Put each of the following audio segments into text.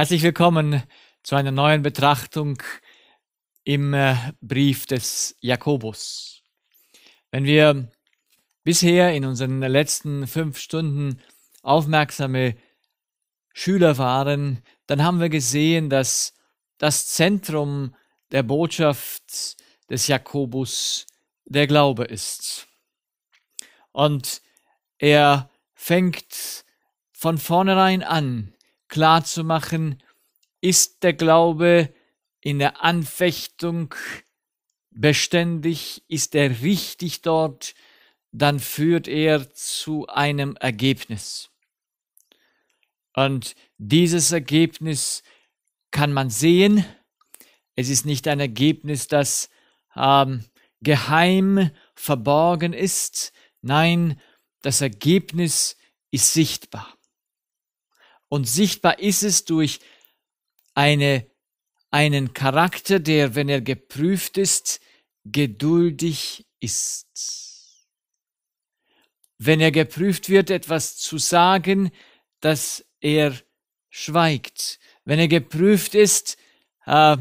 Herzlich willkommen zu einer neuen Betrachtung im äh, Brief des Jakobus. Wenn wir bisher in unseren letzten fünf Stunden aufmerksame Schüler waren, dann haben wir gesehen, dass das Zentrum der Botschaft des Jakobus der Glaube ist. Und er fängt von vornherein an klar zu machen, ist der Glaube in der Anfechtung beständig, ist er richtig dort, dann führt er zu einem Ergebnis. Und dieses Ergebnis kann man sehen. Es ist nicht ein Ergebnis, das ähm, geheim verborgen ist. Nein, das Ergebnis ist sichtbar. Und sichtbar ist es durch eine, einen Charakter, der, wenn er geprüft ist, geduldig ist. Wenn er geprüft wird, etwas zu sagen, dass er schweigt. Wenn er geprüft ist, äh,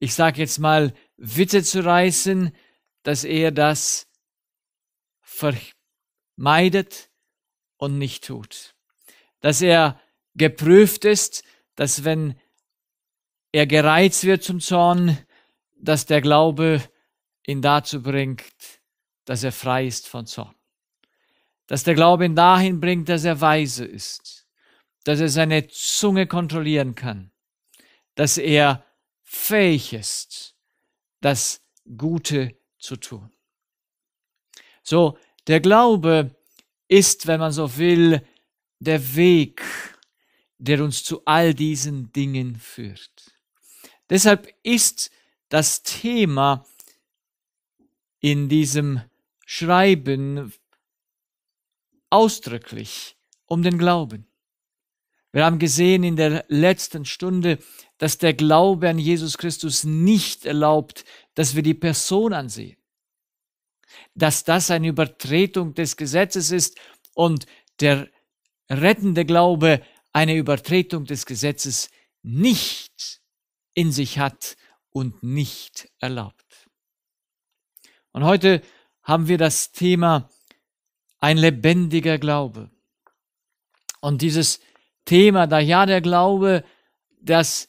ich sage jetzt mal, Witte zu reißen, dass er das vermeidet und nicht tut dass er geprüft ist, dass wenn er gereizt wird zum Zorn, dass der Glaube ihn dazu bringt, dass er frei ist von Zorn. Dass der Glaube ihn dahin bringt, dass er weise ist, dass er seine Zunge kontrollieren kann, dass er fähig ist, das Gute zu tun. So, der Glaube ist, wenn man so will, der Weg, der uns zu all diesen Dingen führt. Deshalb ist das Thema in diesem Schreiben ausdrücklich um den Glauben. Wir haben gesehen in der letzten Stunde, dass der Glaube an Jesus Christus nicht erlaubt, dass wir die Person ansehen, dass das eine Übertretung des Gesetzes ist und der rettende Glaube eine Übertretung des Gesetzes nicht in sich hat und nicht erlaubt. Und heute haben wir das Thema ein lebendiger Glaube. Und dieses Thema, da ja der Glaube, das,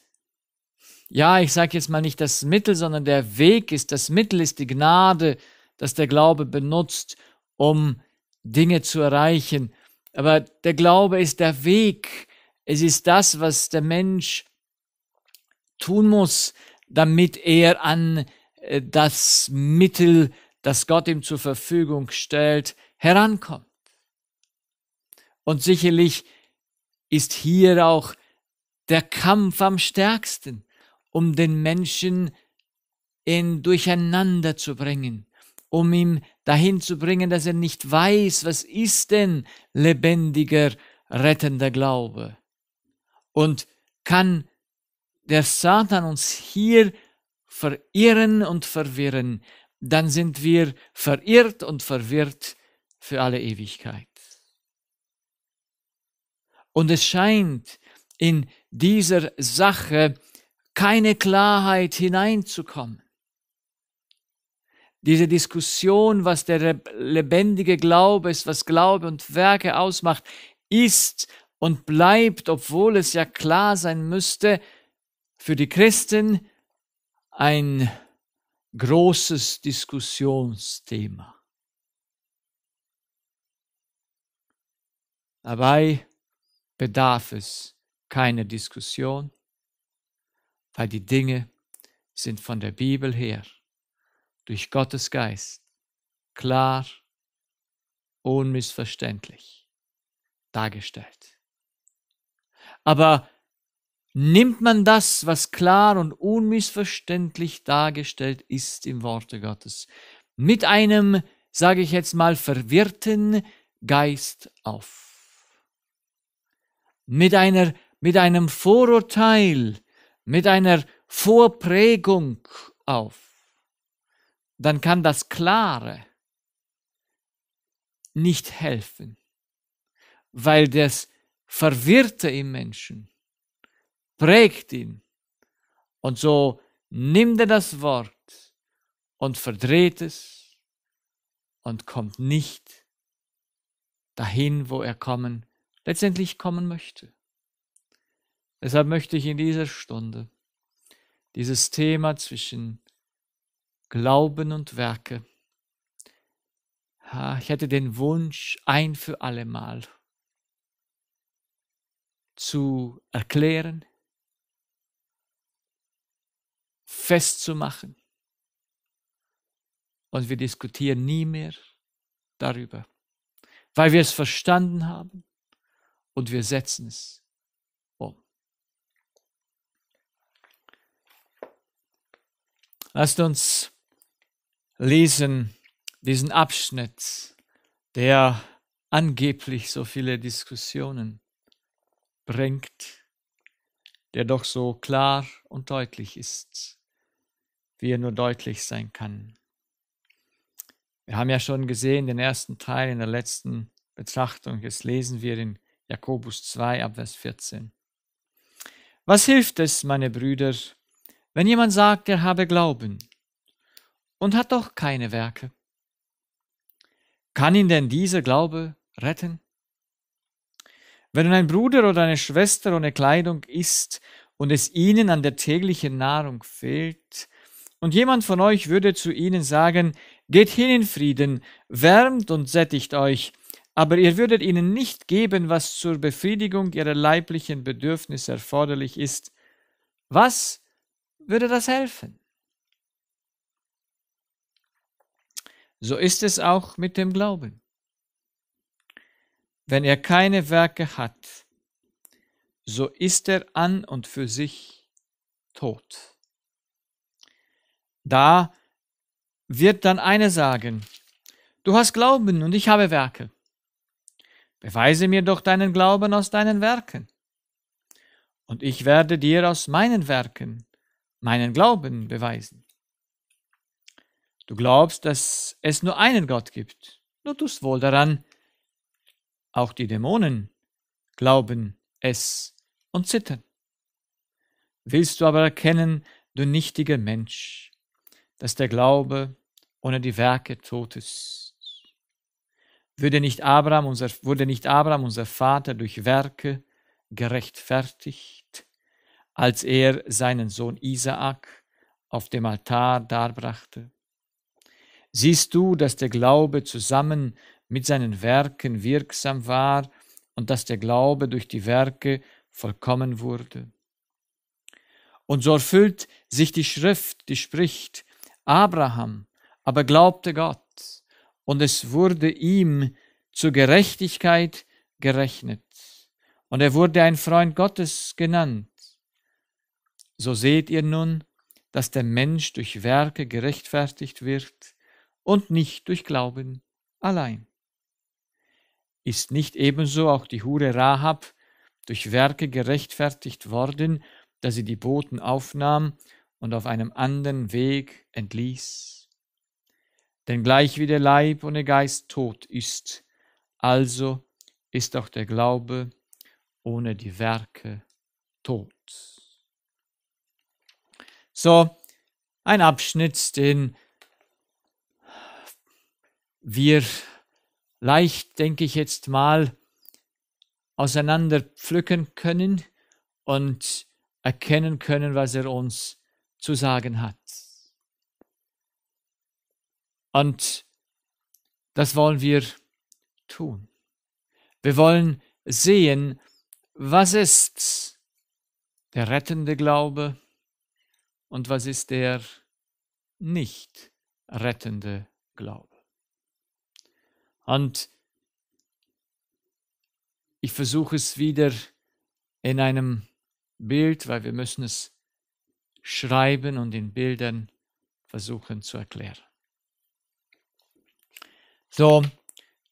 ja, ich sage jetzt mal nicht das Mittel, sondern der Weg ist, das Mittel ist die Gnade, das der Glaube benutzt, um Dinge zu erreichen, aber der Glaube ist der Weg. Es ist das, was der Mensch tun muss, damit er an äh, das Mittel, das Gott ihm zur Verfügung stellt, herankommt. Und sicherlich ist hier auch der Kampf am stärksten, um den Menschen in Durcheinander zu bringen, um ihm dahin zu bringen, dass er nicht weiß, was ist denn lebendiger, rettender Glaube. Und kann der Satan uns hier verirren und verwirren, dann sind wir verirrt und verwirrt für alle Ewigkeit. Und es scheint in dieser Sache keine Klarheit hineinzukommen diese Diskussion, was der lebendige Glaube ist, was Glaube und Werke ausmacht, ist und bleibt, obwohl es ja klar sein müsste, für die Christen ein großes Diskussionsthema. Dabei bedarf es keiner Diskussion, weil die Dinge sind von der Bibel her durch Gottes Geist, klar, unmissverständlich dargestellt. Aber nimmt man das, was klar und unmissverständlich dargestellt ist im Worte Gottes, mit einem, sage ich jetzt mal, verwirrten Geist auf. Mit einer, mit einem Vorurteil, mit einer Vorprägung auf dann kann das Klare nicht helfen, weil das Verwirrte im Menschen prägt ihn. Und so nimmt er das Wort und verdreht es und kommt nicht dahin, wo er kommen, letztendlich kommen möchte. Deshalb möchte ich in dieser Stunde dieses Thema zwischen Glauben und Werke. Ich hätte den Wunsch, ein für alle Mal zu erklären, festzumachen. Und wir diskutieren nie mehr darüber, weil wir es verstanden haben und wir setzen es um. Lasst uns lesen diesen Abschnitt, der angeblich so viele Diskussionen bringt, der doch so klar und deutlich ist, wie er nur deutlich sein kann. Wir haben ja schon gesehen, den ersten Teil in der letzten Betrachtung, jetzt lesen wir in Jakobus 2 Abvers 14. Was hilft es, meine Brüder, wenn jemand sagt, er habe Glauben, und hat doch keine Werke. Kann ihn denn dieser Glaube retten? Wenn ein Bruder oder eine Schwester ohne Kleidung ist und es ihnen an der täglichen Nahrung fehlt, und jemand von euch würde zu ihnen sagen, geht hin in Frieden, wärmt und sättigt euch, aber ihr würdet ihnen nicht geben, was zur Befriedigung ihrer leiblichen Bedürfnisse erforderlich ist, was würde das helfen? So ist es auch mit dem Glauben. Wenn er keine Werke hat, so ist er an und für sich tot. Da wird dann einer sagen, du hast Glauben und ich habe Werke. Beweise mir doch deinen Glauben aus deinen Werken. Und ich werde dir aus meinen Werken meinen Glauben beweisen. Du glaubst, dass es nur einen Gott gibt. Nur tust wohl daran. Auch die Dämonen glauben es und zittern. Willst du aber erkennen, du nichtiger Mensch, dass der Glaube ohne die Werke tot ist? Würde nicht Abraham, unser, wurde nicht Abraham, unser Vater, durch Werke gerechtfertigt, als er seinen Sohn Isaak auf dem Altar darbrachte? Siehst du, dass der Glaube zusammen mit seinen Werken wirksam war und dass der Glaube durch die Werke vollkommen wurde? Und so erfüllt sich die Schrift, die spricht, Abraham aber glaubte Gott, und es wurde ihm zur Gerechtigkeit gerechnet, und er wurde ein Freund Gottes genannt. So seht ihr nun, dass der Mensch durch Werke gerechtfertigt wird, und nicht durch Glauben allein. Ist nicht ebenso auch die Hure Rahab durch Werke gerechtfertigt worden, da sie die Boten aufnahm und auf einem anderen Weg entließ? Denn gleich wie der Leib ohne Geist tot ist, also ist auch der Glaube ohne die Werke tot. So, ein Abschnitt, den wir leicht, denke ich jetzt mal, auseinander pflücken können und erkennen können, was er uns zu sagen hat. Und das wollen wir tun. Wir wollen sehen, was ist der rettende Glaube und was ist der nicht rettende Glaube. Und ich versuche es wieder in einem Bild, weil wir müssen es schreiben und in Bildern versuchen zu erklären. So,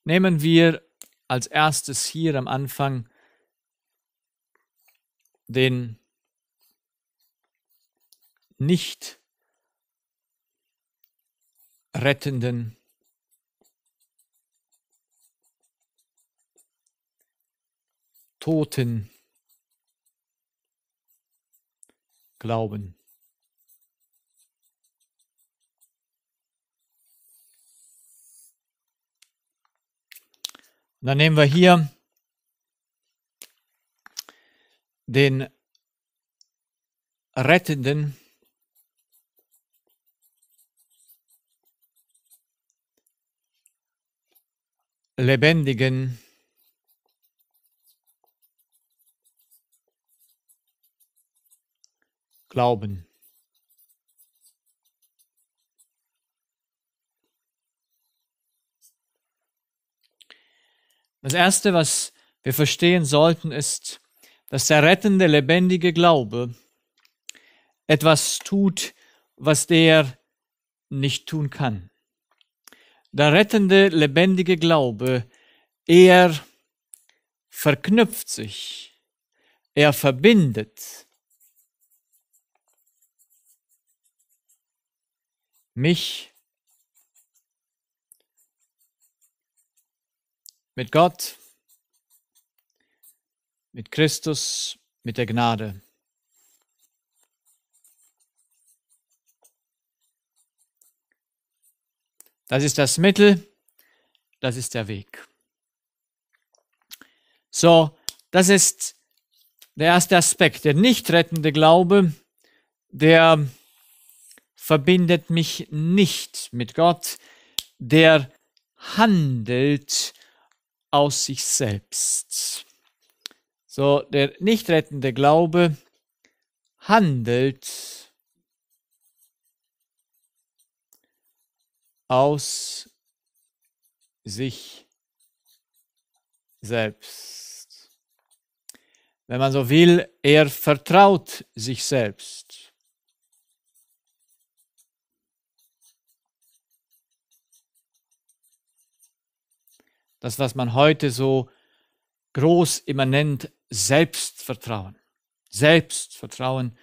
nehmen wir als erstes hier am Anfang den nicht rettenden Toten glauben. Und dann nehmen wir hier den rettenden lebendigen glauben Das Erste, was wir verstehen sollten, ist, dass der rettende, lebendige Glaube etwas tut, was der nicht tun kann. Der rettende, lebendige Glaube, er verknüpft sich, er verbindet sich mich mit Gott, mit Christus, mit der Gnade. Das ist das Mittel, das ist der Weg. So, das ist der erste Aspekt, der nicht rettende Glaube, der verbindet mich nicht mit Gott, der handelt aus sich selbst. So, der nicht rettende Glaube handelt aus sich selbst. Wenn man so will, er vertraut sich selbst. das, was man heute so groß immer nennt, Selbstvertrauen. Selbstvertrauen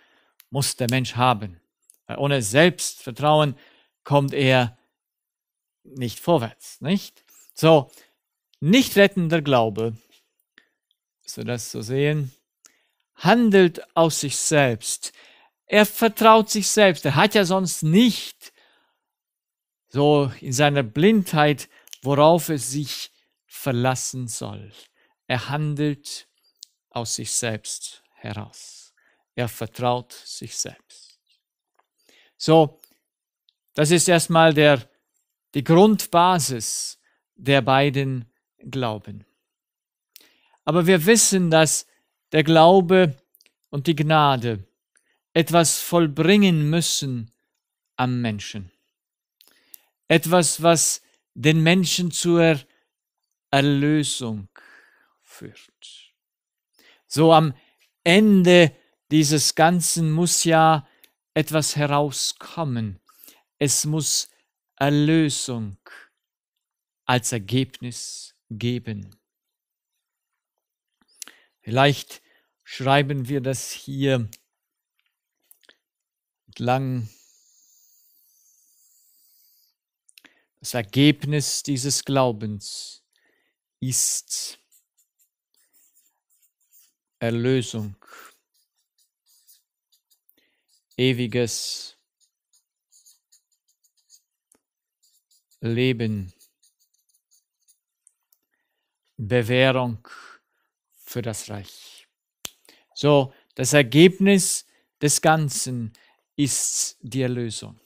muss der Mensch haben. Weil ohne Selbstvertrauen kommt er nicht vorwärts, nicht? So, nicht rettender Glaube, so das zu sehen, handelt aus sich selbst. Er vertraut sich selbst. Er hat ja sonst nicht so in seiner Blindheit, worauf es sich verlassen soll. Er handelt aus sich selbst heraus. Er vertraut sich selbst. So, das ist erstmal der, die Grundbasis der beiden Glauben. Aber wir wissen, dass der Glaube und die Gnade etwas vollbringen müssen am Menschen. Etwas, was den Menschen zur Erlösung führt. So am Ende dieses Ganzen muss ja etwas herauskommen. Es muss Erlösung als Ergebnis geben. Vielleicht schreiben wir das hier entlang das Ergebnis dieses Glaubens ist Erlösung, ewiges Leben, Bewährung für das Reich. So, das Ergebnis des Ganzen ist die Erlösung.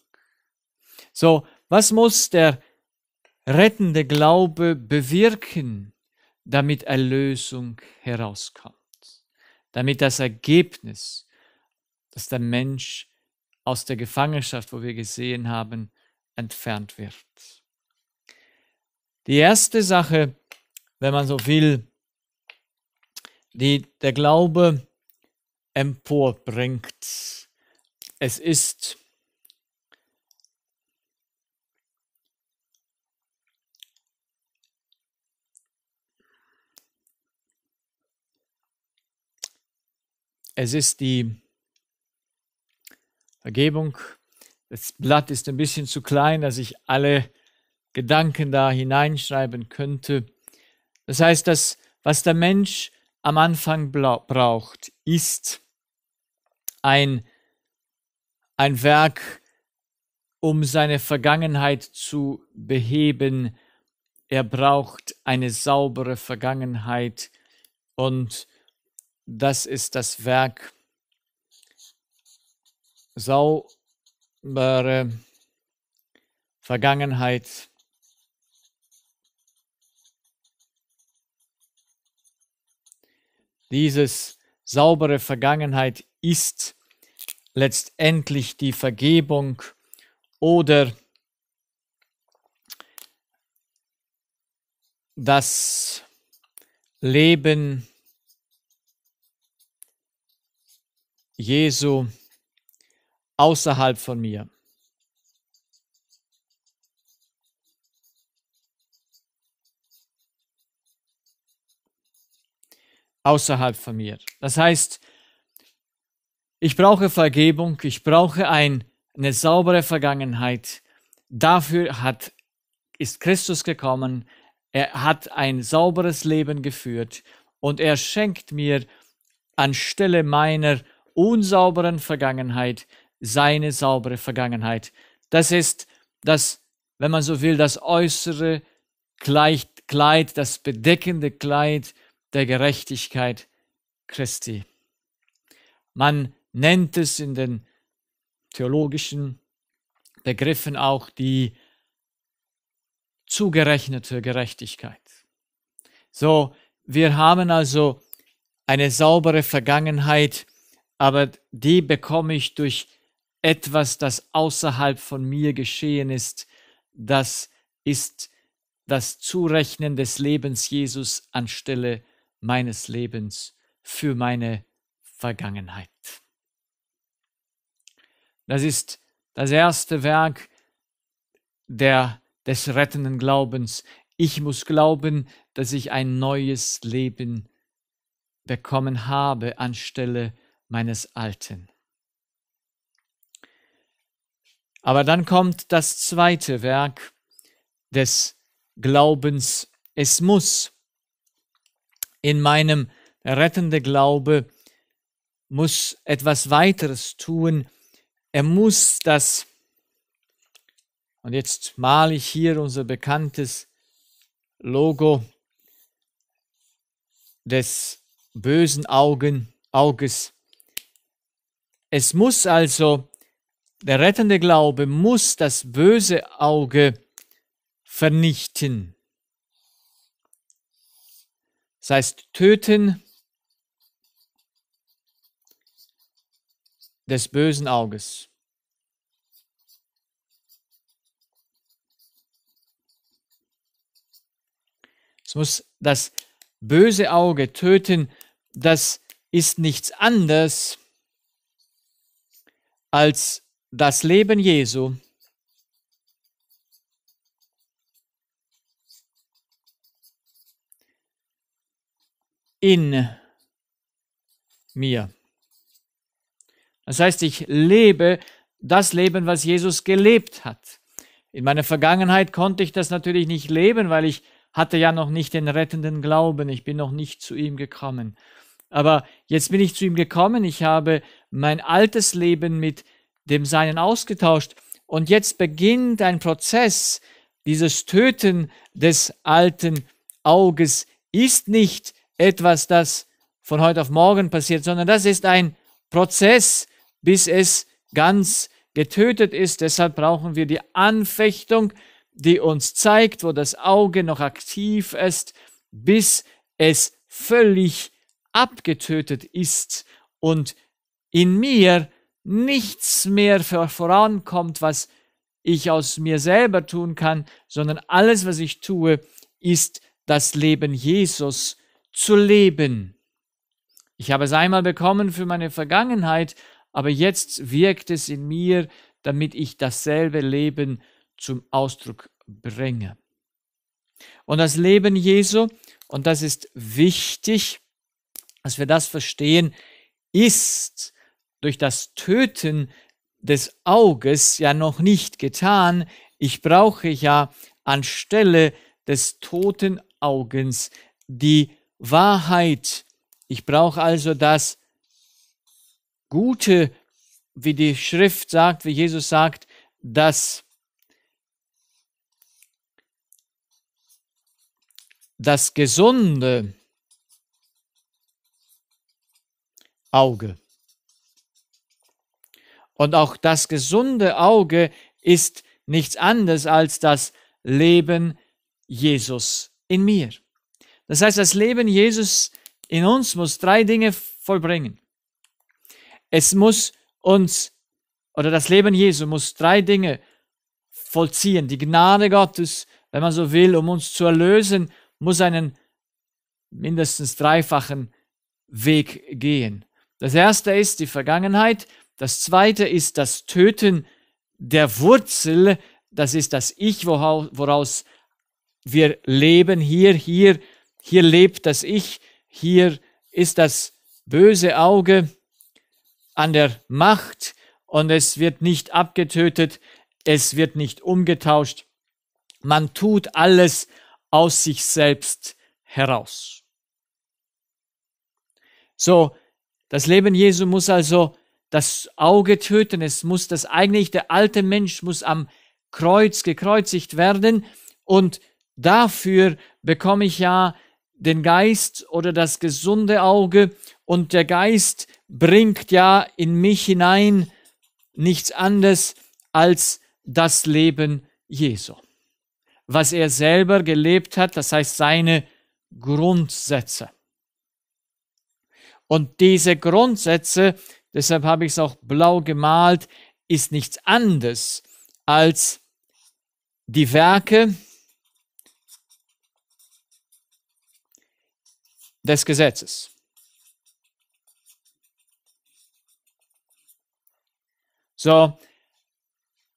So, was muss der rettende Glaube bewirken, damit Erlösung herauskommt, damit das Ergebnis, dass der Mensch aus der Gefangenschaft, wo wir gesehen haben, entfernt wird. Die erste Sache, wenn man so will, die der Glaube emporbringt, es ist Es ist die Vergebung. Das Blatt ist ein bisschen zu klein, dass ich alle Gedanken da hineinschreiben könnte. Das heißt, das, was der Mensch am Anfang braucht, ist ein, ein Werk, um seine Vergangenheit zu beheben. Er braucht eine saubere Vergangenheit und das ist das Werk saubere Vergangenheit. Dieses saubere Vergangenheit ist letztendlich die Vergebung oder das Leben Jesu außerhalb von mir. Außerhalb von mir. Das heißt, ich brauche Vergebung, ich brauche ein, eine saubere Vergangenheit. Dafür hat, ist Christus gekommen, er hat ein sauberes Leben geführt und er schenkt mir anstelle meiner unsauberen Vergangenheit seine saubere Vergangenheit. Das ist das, wenn man so will, das äußere Kleid, das bedeckende Kleid der Gerechtigkeit Christi. Man nennt es in den theologischen Begriffen auch die zugerechnete Gerechtigkeit. So, wir haben also eine saubere Vergangenheit, aber die bekomme ich durch etwas, das außerhalb von mir geschehen ist. Das ist das Zurechnen des Lebens Jesus anstelle meines Lebens für meine Vergangenheit. Das ist das erste Werk der, des rettenden Glaubens. Ich muss glauben, dass ich ein neues Leben bekommen habe anstelle meines Alten. Aber dann kommt das zweite Werk des Glaubens. Es muss in meinem rettende Glaube muss etwas weiteres tun. Er muss das, und jetzt male ich hier unser bekanntes Logo des bösen Augen, Auges. Es muss also, der rettende Glaube muss das böse Auge vernichten. Das heißt, töten des bösen Auges. Es muss das böse Auge töten, das ist nichts anderes als das Leben Jesu. in mir. Das heißt, ich lebe das Leben, was Jesus gelebt hat. In meiner Vergangenheit konnte ich das natürlich nicht leben, weil ich hatte ja noch nicht den rettenden Glauben, ich bin noch nicht zu ihm gekommen. Aber jetzt bin ich zu ihm gekommen, ich habe mein altes Leben mit dem Seinen ausgetauscht. Und jetzt beginnt ein Prozess. Dieses Töten des alten Auges ist nicht etwas, das von heute auf morgen passiert, sondern das ist ein Prozess, bis es ganz getötet ist. Deshalb brauchen wir die Anfechtung, die uns zeigt, wo das Auge noch aktiv ist, bis es völlig abgetötet ist und in mir nichts mehr vorankommt, was ich aus mir selber tun kann, sondern alles, was ich tue, ist das Leben Jesus zu leben. Ich habe es einmal bekommen für meine Vergangenheit, aber jetzt wirkt es in mir, damit ich dasselbe Leben zum Ausdruck bringe. Und das Leben Jesu, und das ist wichtig, dass wir das verstehen, ist durch das Töten des Auges ja noch nicht getan. Ich brauche ja anstelle des toten Augens die Wahrheit. Ich brauche also das Gute, wie die Schrift sagt, wie Jesus sagt, das, das gesunde Auge. Und auch das gesunde Auge ist nichts anderes als das Leben Jesus in mir. Das heißt, das Leben Jesus in uns muss drei Dinge vollbringen. Es muss uns, oder das Leben Jesu muss drei Dinge vollziehen. Die Gnade Gottes, wenn man so will, um uns zu erlösen, muss einen mindestens dreifachen Weg gehen. Das erste ist die Vergangenheit, das zweite ist das Töten der Wurzel, das ist das Ich, woraus wir leben. Hier, hier, hier lebt das Ich, hier ist das böse Auge an der Macht und es wird nicht abgetötet, es wird nicht umgetauscht. Man tut alles aus sich selbst heraus. So, das Leben Jesu muss also das Auge töten. Es muss das eigentlich, der alte Mensch muss am Kreuz gekreuzigt werden und dafür bekomme ich ja den Geist oder das gesunde Auge und der Geist bringt ja in mich hinein nichts anderes als das Leben Jesu. Was er selber gelebt hat, das heißt seine Grundsätze. Und diese Grundsätze deshalb habe ich es auch blau gemalt, ist nichts anderes als die Werke des Gesetzes. So,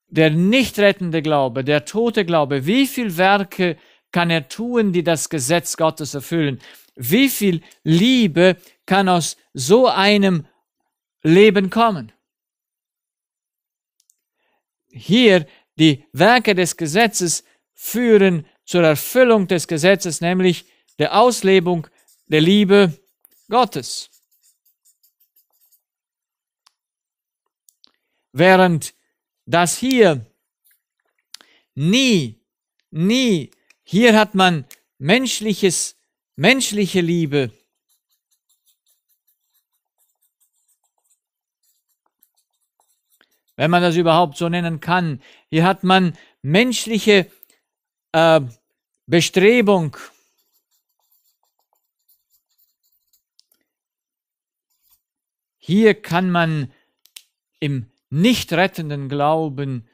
der nicht rettende Glaube, der tote Glaube, wie viele Werke kann er tun, die das Gesetz Gottes erfüllen? Wie viel Liebe kann aus so einem Leben kommen. Hier die Werke des Gesetzes führen zur Erfüllung des Gesetzes, nämlich der Auslebung der Liebe Gottes. Während das hier nie, nie, hier hat man menschliches, menschliche Liebe wenn man das überhaupt so nennen kann. Hier hat man menschliche äh, Bestrebung. Hier kann man im nicht rettenden Glauben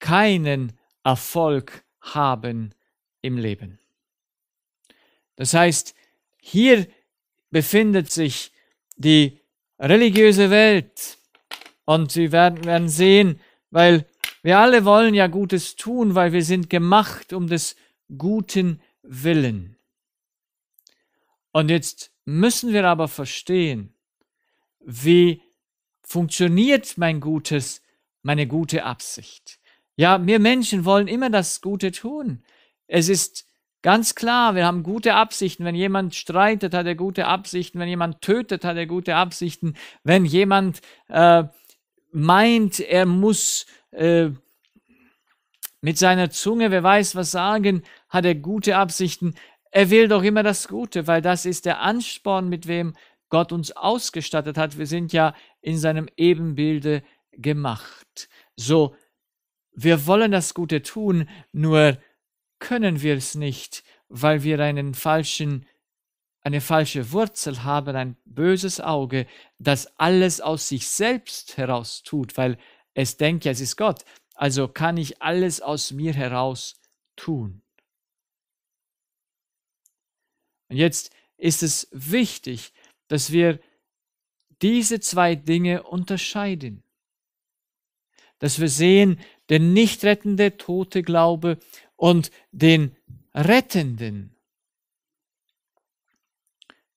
keinen Erfolg haben im Leben. Das heißt, hier befindet sich die religiöse Welt und sie werden, werden sehen, weil wir alle wollen ja Gutes tun, weil wir sind gemacht um des guten Willen. Und jetzt müssen wir aber verstehen, wie funktioniert mein Gutes, meine gute Absicht. Ja, wir Menschen wollen immer das Gute tun. Es ist ganz klar, wir haben gute Absichten. Wenn jemand streitet, hat er gute Absichten. Wenn jemand tötet, hat er gute Absichten. Wenn jemand äh, meint, er muss äh, mit seiner Zunge, wer weiß was sagen, hat er gute Absichten. Er will doch immer das Gute, weil das ist der Ansporn, mit wem Gott uns ausgestattet hat. Wir sind ja in seinem Ebenbilde gemacht. So, wir wollen das Gute tun, nur können wir es nicht, weil wir einen falschen eine falsche Wurzel haben ein böses Auge, das alles aus sich selbst heraus tut, weil es denkt, ja, es ist Gott. Also kann ich alles aus mir heraus tun. Und jetzt ist es wichtig, dass wir diese zwei Dinge unterscheiden. Dass wir sehen, den nicht rettende tote Glaube und den rettenden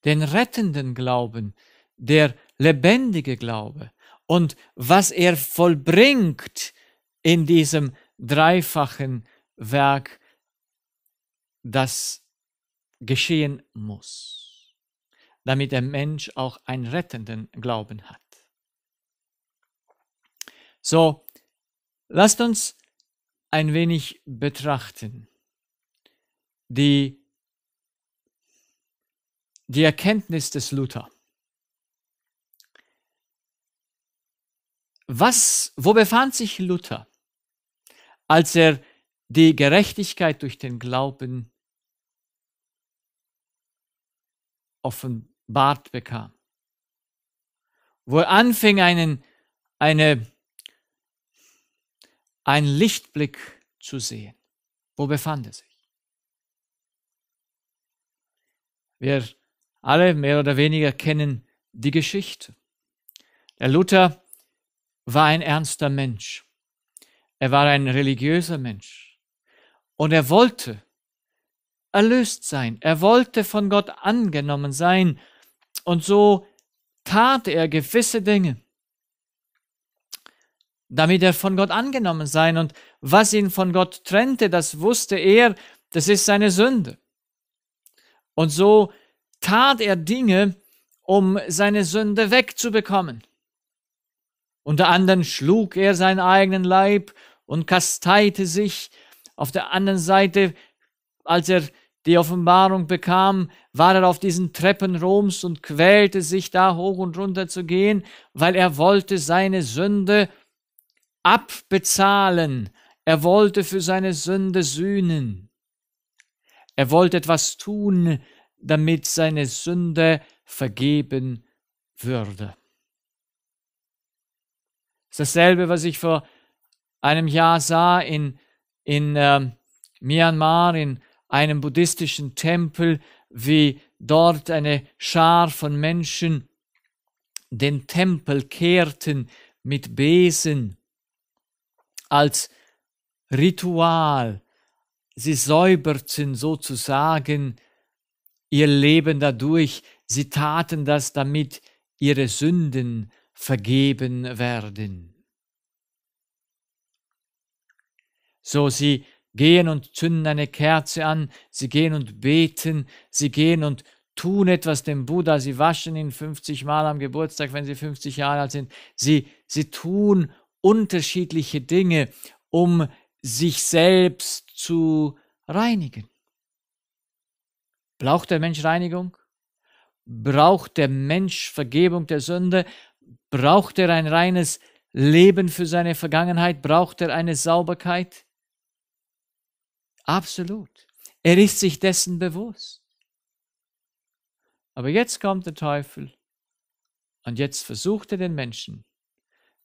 den rettenden Glauben, der lebendige Glaube und was er vollbringt in diesem dreifachen Werk, das geschehen muss, damit der Mensch auch einen rettenden Glauben hat. So, lasst uns ein wenig betrachten die die Erkenntnis des Luther. Was, wo befand sich Luther, als er die Gerechtigkeit durch den Glauben offenbart bekam? Wo er anfing, einen, eine, einen Lichtblick zu sehen. Wo befand er sich? Wir alle mehr oder weniger kennen die Geschichte. Der Luther war ein ernster Mensch. Er war ein religiöser Mensch. Und er wollte erlöst sein. Er wollte von Gott angenommen sein. Und so tat er gewisse Dinge, damit er von Gott angenommen sein. Und was ihn von Gott trennte, das wusste er, das ist seine Sünde. Und so tat er Dinge, um seine Sünde wegzubekommen. Unter anderem schlug er seinen eigenen Leib und kasteite sich. Auf der anderen Seite, als er die Offenbarung bekam, war er auf diesen Treppen Roms und quälte sich da hoch und runter zu gehen, weil er wollte seine Sünde abbezahlen. Er wollte für seine Sünde sühnen. Er wollte etwas tun, damit seine Sünde vergeben würde. Das ist dasselbe, was ich vor einem Jahr sah in, in äh, Myanmar, in einem buddhistischen Tempel, wie dort eine Schar von Menschen den Tempel kehrten mit Besen als Ritual. Sie säuberten sozusagen ihr Leben dadurch, sie taten das, damit ihre Sünden vergeben werden. So, sie gehen und zünden eine Kerze an, sie gehen und beten, sie gehen und tun etwas dem Buddha, sie waschen ihn 50 Mal am Geburtstag, wenn sie 50 Jahre alt sind, sie, sie tun unterschiedliche Dinge, um sich selbst zu reinigen. Braucht der Mensch Reinigung? Braucht der Mensch Vergebung der Sünde? Braucht er ein reines Leben für seine Vergangenheit? Braucht er eine Sauberkeit? Absolut. Er ist sich dessen bewusst. Aber jetzt kommt der Teufel und jetzt versucht er den Menschen,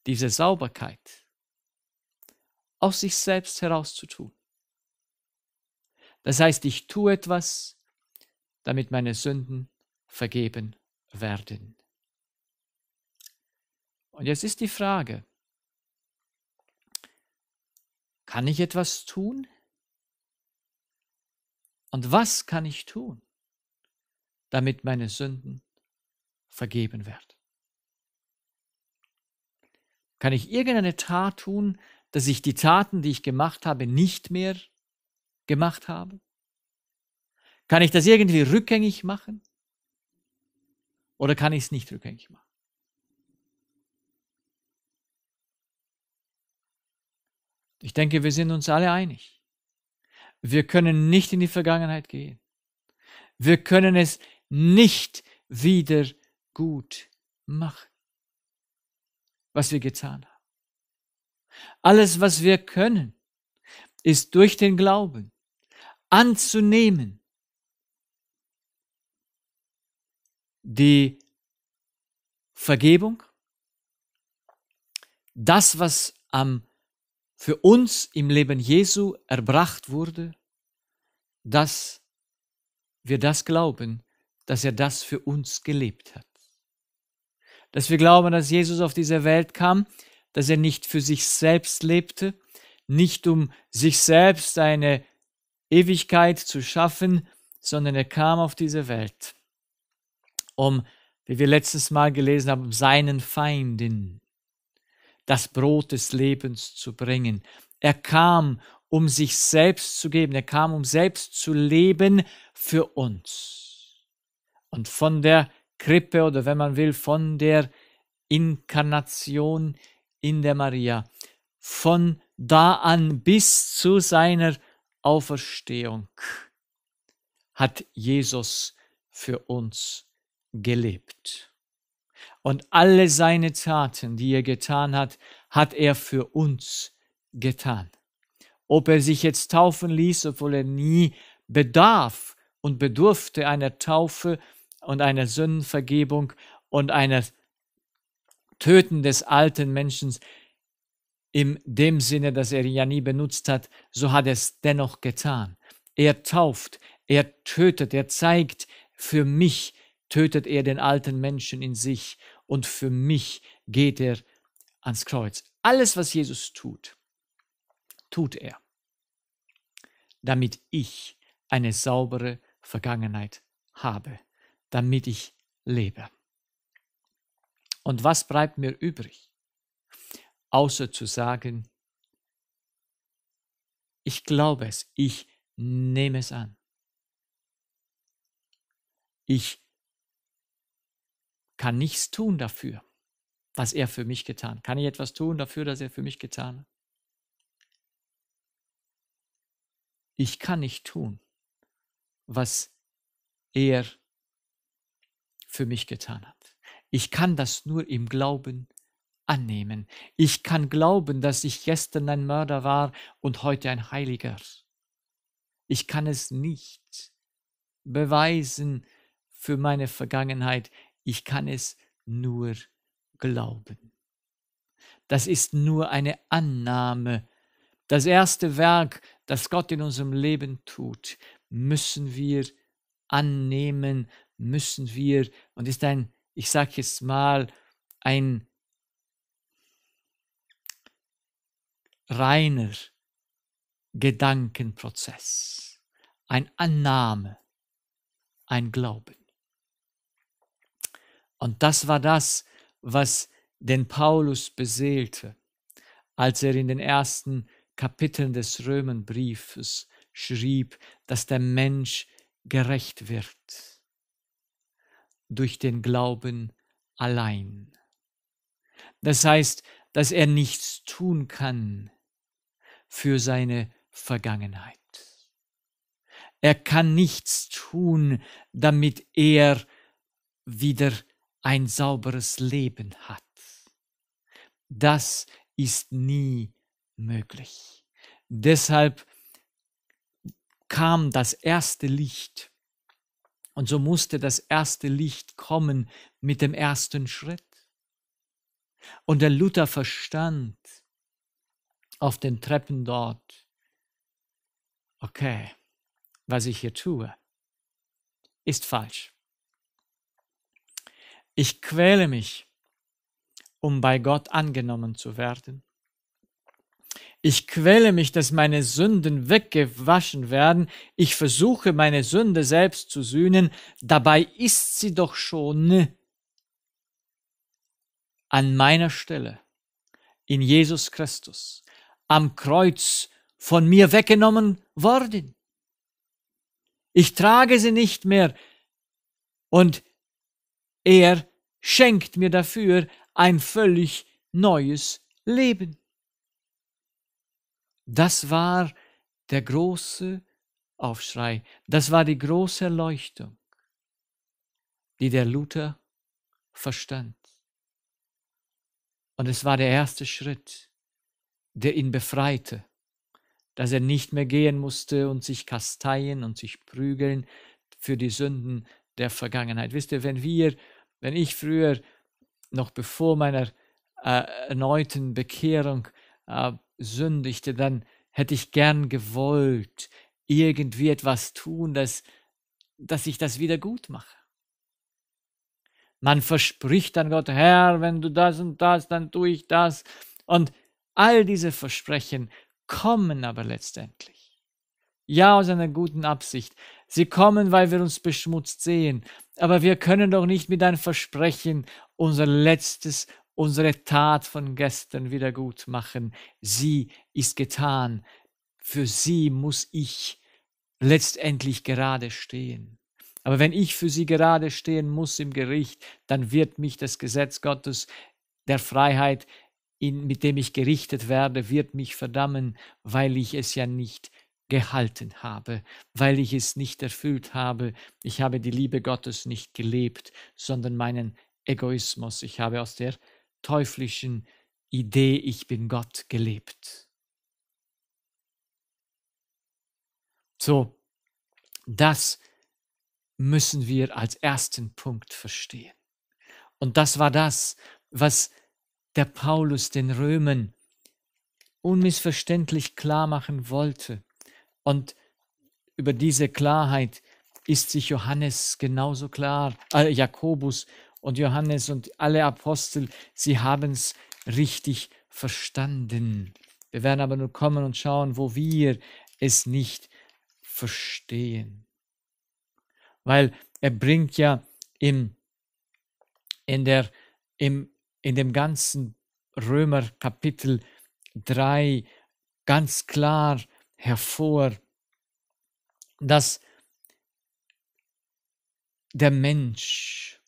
diese Sauberkeit aus sich selbst herauszutun. Das heißt, ich tue etwas, damit meine Sünden vergeben werden. Und jetzt ist die Frage, kann ich etwas tun? Und was kann ich tun, damit meine Sünden vergeben werden? Kann ich irgendeine Tat tun, dass ich die Taten, die ich gemacht habe, nicht mehr gemacht habe? Kann ich das irgendwie rückgängig machen? Oder kann ich es nicht rückgängig machen? Ich denke, wir sind uns alle einig. Wir können nicht in die Vergangenheit gehen. Wir können es nicht wieder gut machen, was wir getan haben. Alles, was wir können, ist durch den Glauben anzunehmen, die Vergebung, das, was am, für uns im Leben Jesu erbracht wurde, dass wir das glauben, dass er das für uns gelebt hat. Dass wir glauben, dass Jesus auf diese Welt kam, dass er nicht für sich selbst lebte, nicht um sich selbst eine Ewigkeit zu schaffen, sondern er kam auf diese Welt um, wie wir letztes Mal gelesen haben, seinen Feinden das Brot des Lebens zu bringen. Er kam, um sich selbst zu geben. Er kam, um selbst zu leben für uns. Und von der Krippe oder wenn man will, von der Inkarnation in der Maria, von da an bis zu seiner Auferstehung hat Jesus für uns gelebt. Und alle seine Taten, die er getan hat, hat er für uns getan. Ob er sich jetzt taufen ließ, obwohl er nie bedarf und bedurfte einer Taufe und einer Sündenvergebung und eines Töten des alten Menschen, in dem Sinne, dass er ihn ja nie benutzt hat, so hat er es dennoch getan. Er tauft, er tötet, er zeigt für mich, tötet er den alten Menschen in sich und für mich geht er ans Kreuz. Alles, was Jesus tut, tut er, damit ich eine saubere Vergangenheit habe, damit ich lebe. Und was bleibt mir übrig, außer zu sagen, ich glaube es, ich nehme es an. Ich kann nichts tun dafür, was er für mich getan hat. Kann ich etwas tun dafür, dass er für mich getan hat? Ich kann nicht tun, was er für mich getan hat. Ich kann das nur im Glauben annehmen. Ich kann glauben, dass ich gestern ein Mörder war und heute ein Heiliger. Ich kann es nicht beweisen für meine Vergangenheit. Ich kann es nur glauben. Das ist nur eine Annahme. Das erste Werk, das Gott in unserem Leben tut, müssen wir annehmen, müssen wir, und ist ein, ich sage es mal, ein reiner Gedankenprozess, ein Annahme, ein Glauben. Und das war das, was den Paulus beseelte, als er in den ersten Kapiteln des Römenbriefes schrieb, dass der Mensch gerecht wird durch den Glauben allein. Das heißt, dass er nichts tun kann für seine Vergangenheit. Er kann nichts tun, damit er wieder ein sauberes Leben hat. Das ist nie möglich. Deshalb kam das erste Licht. Und so musste das erste Licht kommen mit dem ersten Schritt. Und der Luther verstand auf den Treppen dort, okay, was ich hier tue, ist falsch. Ich quäle mich, um bei Gott angenommen zu werden. Ich quäle mich, dass meine Sünden weggewaschen werden. Ich versuche, meine Sünde selbst zu sühnen. Dabei ist sie doch schon an meiner Stelle in Jesus Christus am Kreuz von mir weggenommen worden. Ich trage sie nicht mehr und er schenkt mir dafür ein völlig neues Leben. Das war der große Aufschrei, das war die große Erleuchtung, die der Luther verstand. Und es war der erste Schritt, der ihn befreite, dass er nicht mehr gehen musste und sich kasteien und sich prügeln für die Sünden der Vergangenheit. Wisst ihr, wenn wir wenn ich früher, noch bevor meiner äh, erneuten Bekehrung äh, sündigte, dann hätte ich gern gewollt, irgendwie etwas tun, dass, dass ich das wieder gut mache. Man verspricht dann Gott, Herr, wenn du das und das, dann tue ich das. Und all diese Versprechen kommen aber letztendlich. Ja, aus einer guten Absicht, Sie kommen, weil wir uns beschmutzt sehen. Aber wir können doch nicht mit einem Versprechen unser letztes, unsere Tat von gestern wieder gut machen. Sie ist getan. Für sie muss ich letztendlich gerade stehen. Aber wenn ich für sie gerade stehen muss im Gericht, dann wird mich das Gesetz Gottes der Freiheit, in, mit dem ich gerichtet werde, wird mich verdammen, weil ich es ja nicht gehalten habe, weil ich es nicht erfüllt habe. Ich habe die Liebe Gottes nicht gelebt, sondern meinen Egoismus. Ich habe aus der teuflischen Idee, ich bin Gott, gelebt. So, das müssen wir als ersten Punkt verstehen. Und das war das, was der Paulus den Römern unmissverständlich klar machen wollte. Und über diese Klarheit ist sich Johannes genauso klar, äh, Jakobus und Johannes und alle Apostel, sie haben es richtig verstanden. Wir werden aber nur kommen und schauen, wo wir es nicht verstehen. Weil er bringt ja im, in, der, im, in dem ganzen Römer Kapitel 3 ganz klar hervor, dass der Mensch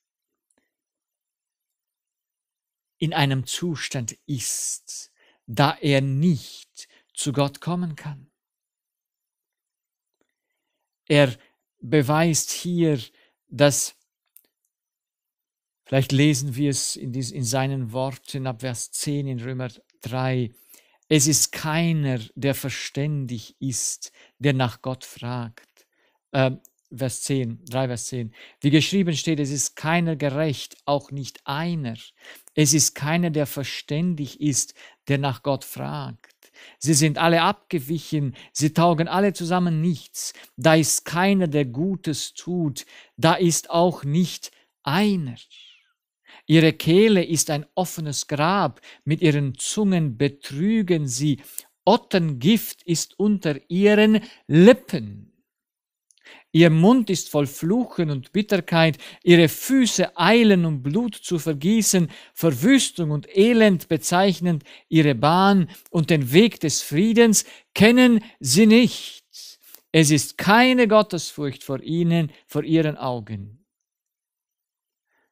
in einem Zustand ist, da er nicht zu Gott kommen kann. Er beweist hier, dass, vielleicht lesen wir es in, dies, in seinen Worten ab Vers 10 in Römer 3, es ist keiner, der verständig ist, der nach Gott fragt. Ähm, Vers 10, 3 Vers 10. Wie geschrieben steht, es ist keiner gerecht, auch nicht einer. Es ist keiner, der verständig ist, der nach Gott fragt. Sie sind alle abgewichen, sie taugen alle zusammen nichts. Da ist keiner, der Gutes tut, da ist auch nicht einer. Ihre Kehle ist ein offenes Grab, mit ihren Zungen betrügen sie, Ottengift ist unter ihren Lippen. Ihr Mund ist voll Fluchen und Bitterkeit, ihre Füße eilen, um Blut zu vergießen, Verwüstung und Elend bezeichnend ihre Bahn und den Weg des Friedens kennen sie nicht. Es ist keine Gottesfurcht vor ihnen, vor ihren Augen.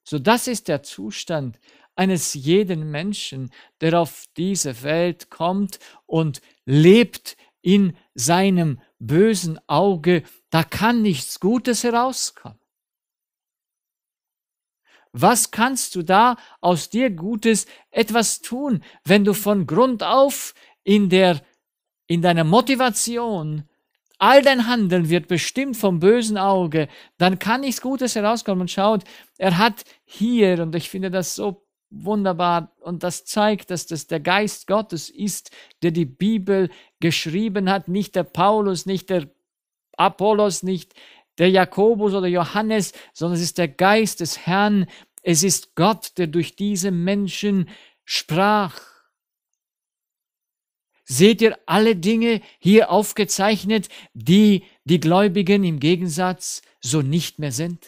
So das ist der Zustand eines jeden Menschen, der auf diese Welt kommt und lebt in seinem bösen Auge, da kann nichts Gutes herauskommen. Was kannst du da aus dir Gutes etwas tun, wenn du von Grund auf in der in deiner Motivation all dein Handeln wird bestimmt vom bösen Auge, dann kann nichts Gutes herauskommen. Und schaut, er hat hier, und ich finde das so wunderbar, und das zeigt, dass das der Geist Gottes ist, der die Bibel geschrieben hat, nicht der Paulus, nicht der Apollos, nicht der Jakobus oder Johannes, sondern es ist der Geist des Herrn, es ist Gott, der durch diese Menschen sprach seht ihr alle Dinge hier aufgezeichnet, die die Gläubigen im Gegensatz so nicht mehr sind?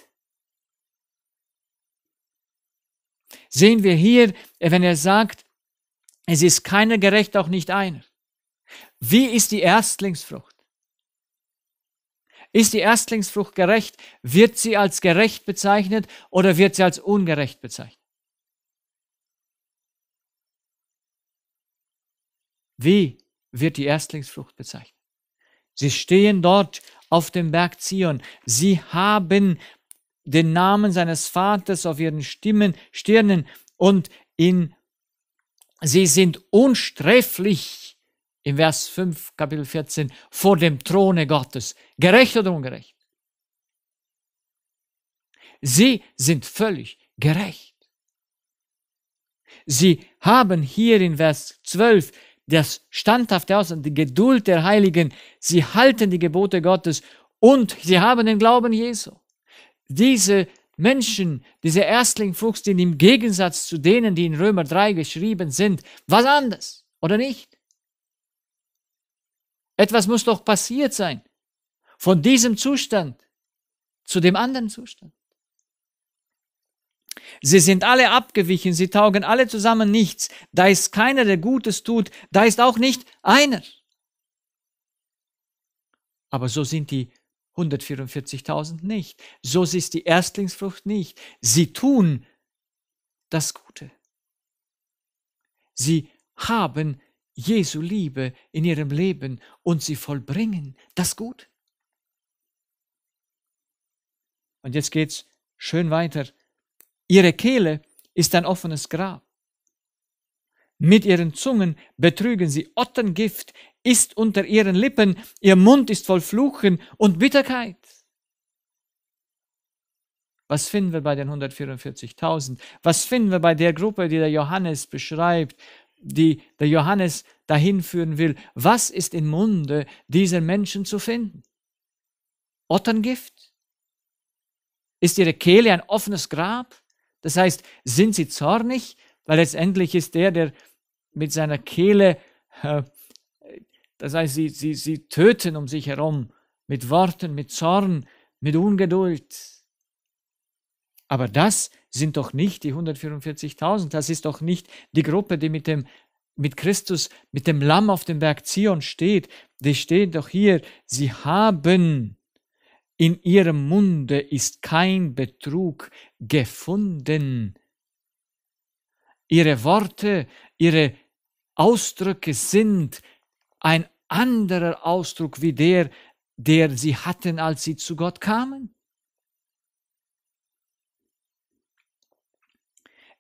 Sehen wir hier, wenn er sagt, es ist keiner gerecht, auch nicht einer. Wie ist die Erstlingsfrucht? Ist die Erstlingsfrucht gerecht? Wird sie als gerecht bezeichnet oder wird sie als ungerecht bezeichnet? Wie wird die Erstlingsfrucht bezeichnet? Sie stehen dort auf dem Berg Zion. Sie haben den Namen seines Vaters auf ihren Stimmen, Stirnen und in sie sind unsträflich im Vers 5 Kapitel 14 vor dem Throne Gottes, gerecht oder ungerecht. Sie sind völlig gerecht. Sie haben hier in Vers 12 das standhafte Aus, die Geduld der Heiligen. Sie halten die Gebote Gottes und sie haben den Glauben Jesu. Diese Menschen, diese Erstlingfuchs, sind im Gegensatz zu denen, die in Römer 3 geschrieben sind, was anderes, oder nicht? Etwas muss doch passiert sein. Von diesem Zustand zu dem anderen Zustand. Sie sind alle abgewichen, sie taugen alle zusammen nichts. Da ist keiner, der Gutes tut, da ist auch nicht einer. Aber so sind die 144.000 nicht. So ist die Erstlingsfrucht nicht. Sie tun das Gute. Sie haben Jesu Liebe in ihrem Leben und sie vollbringen das Gute. Und jetzt geht's schön weiter. Ihre Kehle ist ein offenes Grab. Mit ihren Zungen betrügen sie. Ottengift ist unter ihren Lippen. Ihr Mund ist voll Fluchen und Bitterkeit. Was finden wir bei den 144.000? Was finden wir bei der Gruppe, die der Johannes beschreibt, die der Johannes dahin führen will? Was ist im Munde dieser Menschen zu finden? Otterngift? Ist ihre Kehle ein offenes Grab? Das heißt, sind sie zornig? Weil letztendlich ist der, der mit seiner Kehle, äh, das heißt, sie, sie, sie töten um sich herum mit Worten, mit Zorn, mit Ungeduld. Aber das sind doch nicht die 144.000, das ist doch nicht die Gruppe, die mit dem mit Christus, mit dem Lamm auf dem Berg Zion steht. Die steht doch hier, sie haben in ihrem Munde ist kein Betrug gefunden. Ihre Worte, ihre Ausdrücke sind ein anderer Ausdruck wie der, der sie hatten, als sie zu Gott kamen.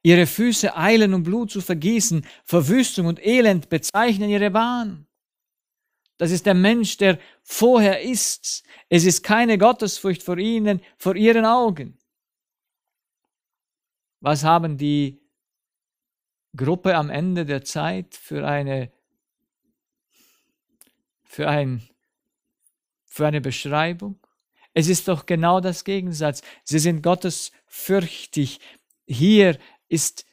Ihre Füße eilen, um Blut zu vergießen, Verwüstung und Elend bezeichnen ihre Bahn. Das ist der Mensch, der vorher ist. Es ist keine Gottesfurcht vor ihnen, vor ihren Augen. Was haben die Gruppe am Ende der Zeit für eine, für ein, für eine Beschreibung? Es ist doch genau das Gegensatz. Sie sind gottesfürchtig. Hier ist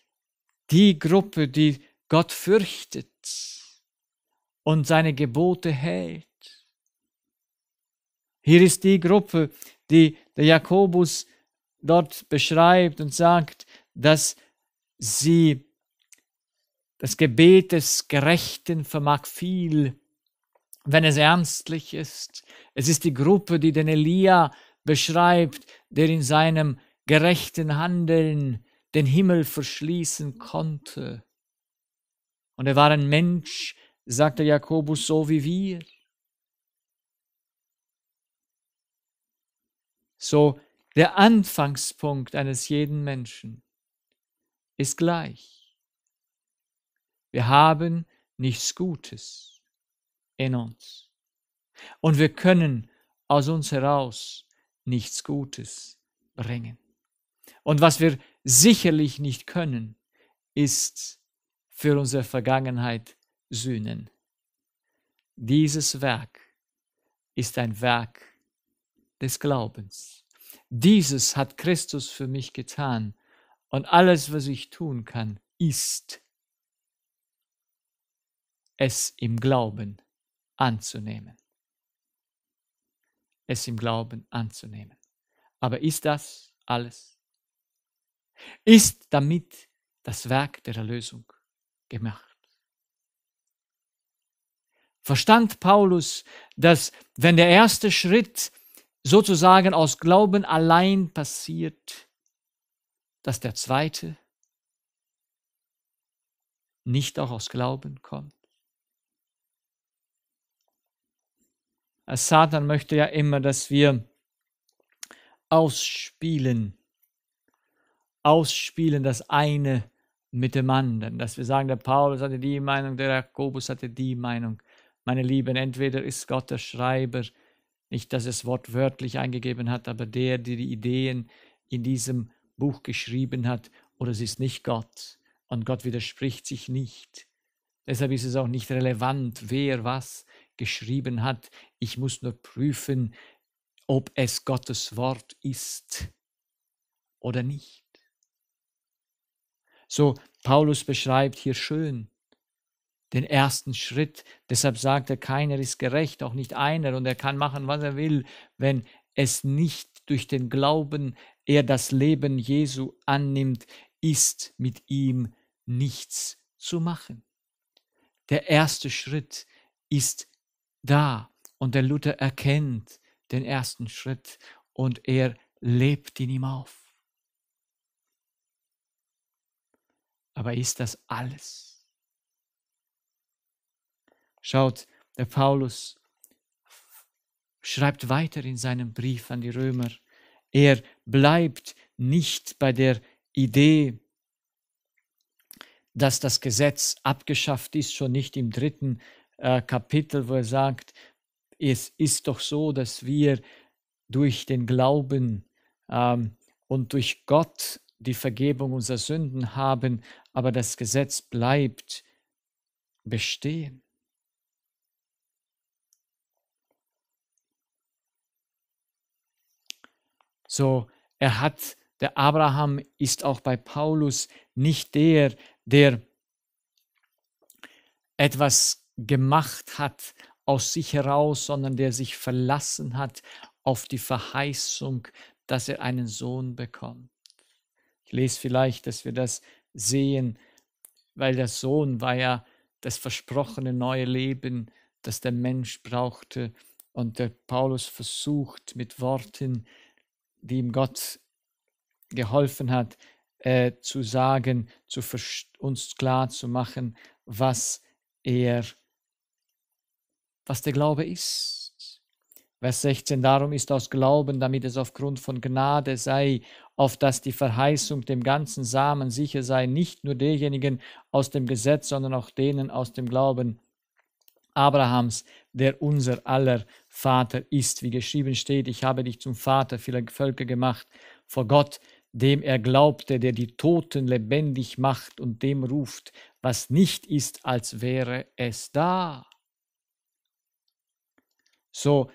die Gruppe, die Gott fürchtet und seine Gebote hält. Hier ist die Gruppe, die der Jakobus dort beschreibt und sagt, dass sie das Gebet des Gerechten vermag viel, wenn es ernstlich ist. Es ist die Gruppe, die den Elia beschreibt, der in seinem gerechten Handeln den Himmel verschließen konnte. Und er war ein Mensch, sagte Jakobus so wie wir. So, der Anfangspunkt eines jeden Menschen ist gleich. Wir haben nichts Gutes in uns. Und wir können aus uns heraus nichts Gutes bringen. Und was wir sicherlich nicht können, ist für unsere Vergangenheit sühnen. Dieses Werk ist ein Werk des Glaubens. Dieses hat Christus für mich getan und alles, was ich tun kann, ist es im Glauben anzunehmen. Es im Glauben anzunehmen. Aber ist das alles? Ist damit das Werk der Erlösung gemacht? verstand Paulus, dass wenn der erste Schritt sozusagen aus Glauben allein passiert, dass der zweite nicht auch aus Glauben kommt. Als Satan möchte ja immer, dass wir ausspielen, ausspielen das eine mit dem anderen, dass wir sagen, der Paulus hatte die Meinung, der Jakobus hatte die Meinung meine Lieben, entweder ist Gott der Schreiber, nicht dass es wortwörtlich eingegeben hat, aber der, der die Ideen in diesem Buch geschrieben hat, oder es ist nicht Gott. Und Gott widerspricht sich nicht. Deshalb ist es auch nicht relevant, wer was geschrieben hat. Ich muss nur prüfen, ob es Gottes Wort ist oder nicht. So, Paulus beschreibt hier schön, den ersten Schritt. Deshalb sagt er, keiner ist gerecht, auch nicht einer, und er kann machen, was er will, wenn es nicht durch den Glauben er das Leben Jesu annimmt, ist mit ihm nichts zu machen. Der erste Schritt ist da und der Luther erkennt den ersten Schritt und er lebt in ihm auf. Aber ist das alles? Schaut, der Paulus schreibt weiter in seinem Brief an die Römer. Er bleibt nicht bei der Idee, dass das Gesetz abgeschafft ist, schon nicht im dritten äh, Kapitel, wo er sagt, es ist doch so, dass wir durch den Glauben ähm, und durch Gott die Vergebung unserer Sünden haben, aber das Gesetz bleibt bestehen. So, er hat, der Abraham ist auch bei Paulus nicht der, der etwas gemacht hat aus sich heraus, sondern der sich verlassen hat auf die Verheißung, dass er einen Sohn bekommt. Ich lese vielleicht, dass wir das sehen, weil der Sohn war ja das versprochene neue Leben, das der Mensch brauchte. Und der Paulus versucht mit Worten die ihm Gott geholfen hat, äh, zu sagen, zu uns klar zu machen, was er, was der Glaube ist. Vers 16, darum ist aus Glauben, damit es aufgrund von Gnade sei, auf dass die Verheißung dem ganzen Samen sicher sei, nicht nur derjenigen aus dem Gesetz, sondern auch denen aus dem Glauben. Abrahams, der unser aller Vater ist. Wie geschrieben steht, ich habe dich zum Vater vieler Völker gemacht, vor Gott, dem er glaubte, der die Toten lebendig macht und dem ruft, was nicht ist, als wäre es da. So,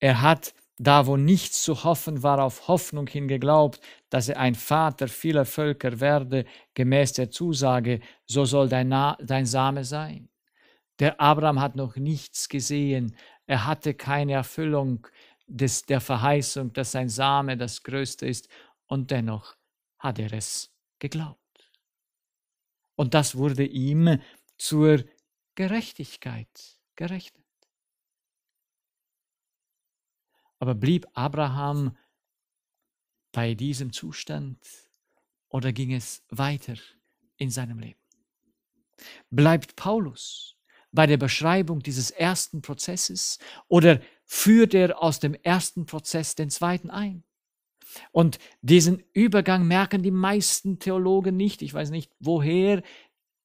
er hat da wo nichts zu hoffen war, auf Hoffnung hin geglaubt, dass er ein Vater vieler Völker werde, gemäß der Zusage, so soll dein, Na dein Same sein. Der Abraham hat noch nichts gesehen. Er hatte keine Erfüllung des, der Verheißung, dass sein Same das Größte ist. Und dennoch hat er es geglaubt. Und das wurde ihm zur Gerechtigkeit gerechnet. Aber blieb Abraham bei diesem Zustand oder ging es weiter in seinem Leben? Bleibt Paulus bei der Beschreibung dieses ersten Prozesses oder führt er aus dem ersten Prozess den zweiten ein? Und diesen Übergang merken die meisten Theologen nicht. Ich weiß nicht, woher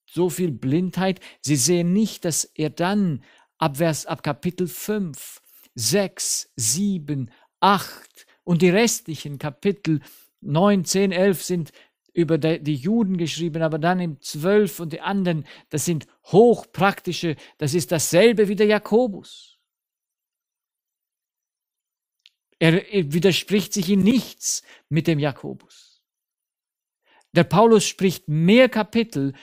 so viel Blindheit. Sie sehen nicht, dass er dann ab, Vers, ab Kapitel 5, 6, 7, 8 und die restlichen Kapitel 9, 10, 11 sind über die Juden geschrieben, aber dann im 12 und die anderen, das sind hochpraktische, das ist dasselbe wie der Jakobus. Er widerspricht sich in nichts mit dem Jakobus. Der Paulus spricht mehr Kapitel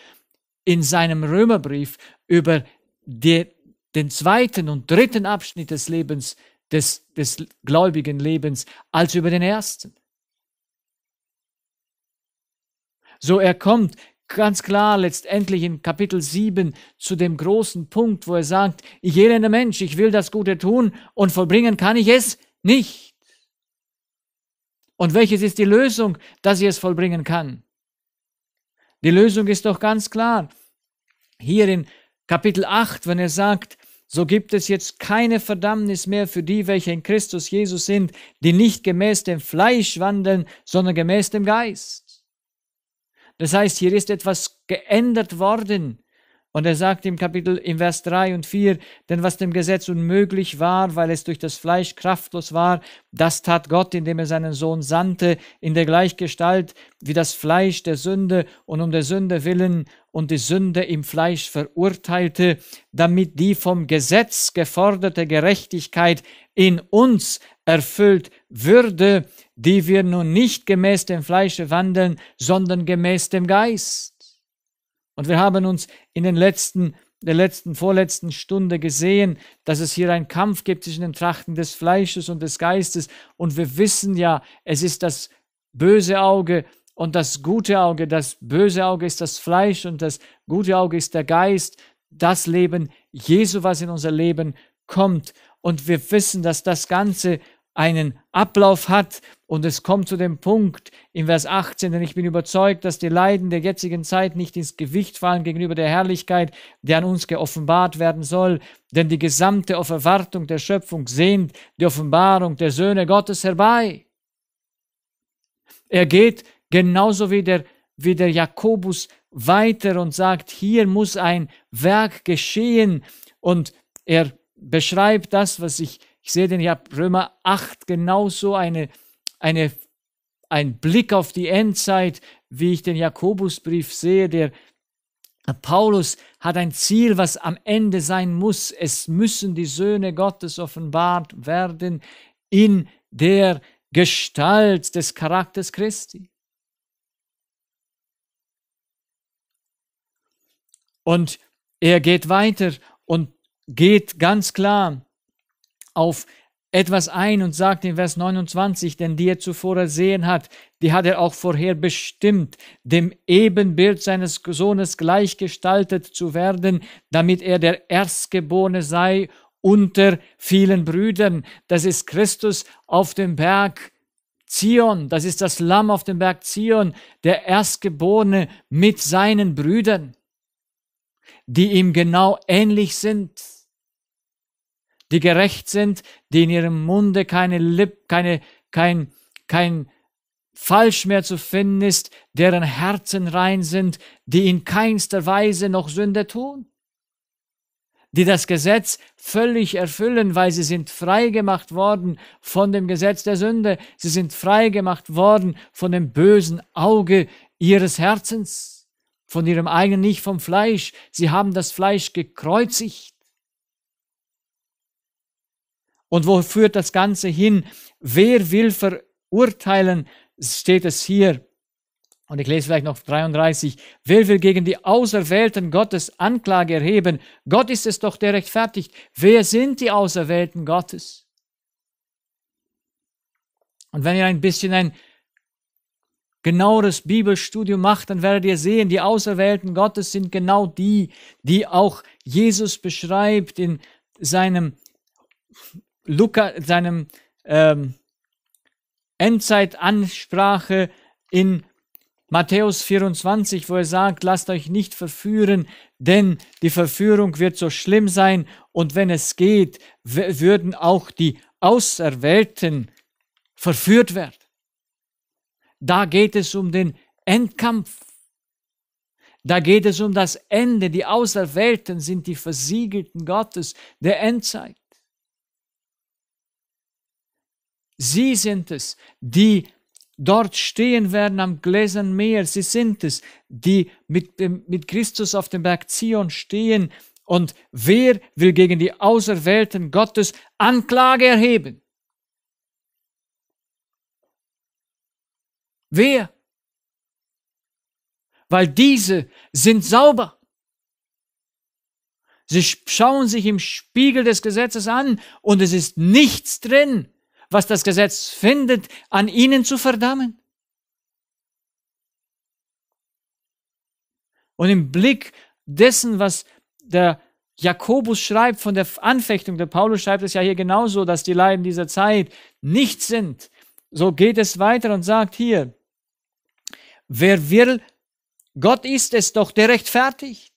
in seinem Römerbrief über die, den zweiten und dritten Abschnitt des Lebens, des, des gläubigen Lebens, als über den ersten. So er kommt ganz klar letztendlich in Kapitel 7 zu dem großen Punkt, wo er sagt, ich elende Mensch, ich will das Gute tun und vollbringen kann ich es nicht. Und welches ist die Lösung, dass ich es vollbringen kann? Die Lösung ist doch ganz klar. Hier in Kapitel 8, wenn er sagt, so gibt es jetzt keine Verdammnis mehr für die, welche in Christus Jesus sind, die nicht gemäß dem Fleisch wandeln, sondern gemäß dem Geist. Das heißt, hier ist etwas geändert worden. Und er sagt im Kapitel, im Vers 3 und 4, denn was dem Gesetz unmöglich war, weil es durch das Fleisch kraftlos war, das tat Gott, indem er seinen Sohn sandte, in der Gleichgestalt wie das Fleisch der Sünde und um der Sünde willen und die Sünde im Fleisch verurteilte, damit die vom Gesetz geforderte Gerechtigkeit in uns erfüllt würde, die wir nun nicht gemäß dem Fleische wandeln, sondern gemäß dem Geist. Und wir haben uns in den letzten der letzten, vorletzten Stunde gesehen, dass es hier einen Kampf gibt zwischen den Trachten des Fleisches und des Geistes. Und wir wissen ja, es ist das böse Auge und das gute Auge. Das böse Auge ist das Fleisch und das gute Auge ist der Geist. Das Leben Jesu, was in unser Leben kommt. Und wir wissen, dass das Ganze einen Ablauf hat und es kommt zu dem Punkt in Vers 18, denn ich bin überzeugt, dass die Leiden der jetzigen Zeit nicht ins Gewicht fallen gegenüber der Herrlichkeit, die an uns geoffenbart werden soll, denn die gesamte Offenbarung der Schöpfung sehnt die Offenbarung der Söhne Gottes herbei. Er geht genauso wie der, wie der Jakobus weiter und sagt, hier muss ein Werk geschehen und er beschreibt das, was ich ich sehe den ich Römer 8 genauso eine, eine, ein Blick auf die Endzeit, wie ich den Jakobusbrief sehe, der äh, Paulus hat ein Ziel, was am Ende sein muss. Es müssen die Söhne Gottes offenbart werden in der Gestalt des Charakters Christi. Und er geht weiter und geht ganz klar auf etwas ein und sagt in Vers 29, denn die er zuvor ersehen hat, die hat er auch vorher bestimmt, dem Ebenbild seines Sohnes gleichgestaltet zu werden, damit er der Erstgeborene sei unter vielen Brüdern. Das ist Christus auf dem Berg Zion, das ist das Lamm auf dem Berg Zion, der Erstgeborene mit seinen Brüdern, die ihm genau ähnlich sind die gerecht sind, die in ihrem Munde keine Lipp, keine, kein, kein Falsch mehr zu finden ist, deren Herzen rein sind, die in keinster Weise noch Sünde tun, die das Gesetz völlig erfüllen, weil sie sind frei gemacht worden von dem Gesetz der Sünde, sie sind frei gemacht worden von dem bösen Auge ihres Herzens, von ihrem eigenen, nicht vom Fleisch, sie haben das Fleisch gekreuzigt und wo führt das Ganze hin? Wer will verurteilen, steht es hier. Und ich lese vielleicht noch 33. Wer will gegen die Auserwählten Gottes Anklage erheben? Gott ist es doch, der rechtfertigt. Wer sind die Auserwählten Gottes? Und wenn ihr ein bisschen ein genaueres Bibelstudium macht, dann werdet ihr sehen, die Auserwählten Gottes sind genau die, die auch Jesus beschreibt in seinem Luca, seinem ähm, Endzeitansprache in Matthäus 24, wo er sagt, lasst euch nicht verführen, denn die Verführung wird so schlimm sein und wenn es geht, würden auch die Auserwählten verführt werden. Da geht es um den Endkampf. Da geht es um das Ende. Die Auserwählten sind die Versiegelten Gottes der Endzeit. Sie sind es, die dort stehen werden am gläsernen Meer. Sie sind es, die mit, mit Christus auf dem Berg Zion stehen. Und wer will gegen die Auserwählten Gottes Anklage erheben? Wer? Weil diese sind sauber. Sie schauen sich im Spiegel des Gesetzes an und es ist nichts drin, was das Gesetz findet, an ihnen zu verdammen. Und im Blick dessen, was der Jakobus schreibt von der Anfechtung, der Paulus schreibt es ja hier genauso, dass die Leiden dieser Zeit nicht sind. So geht es weiter und sagt hier, wer will, Gott ist es doch, der rechtfertigt.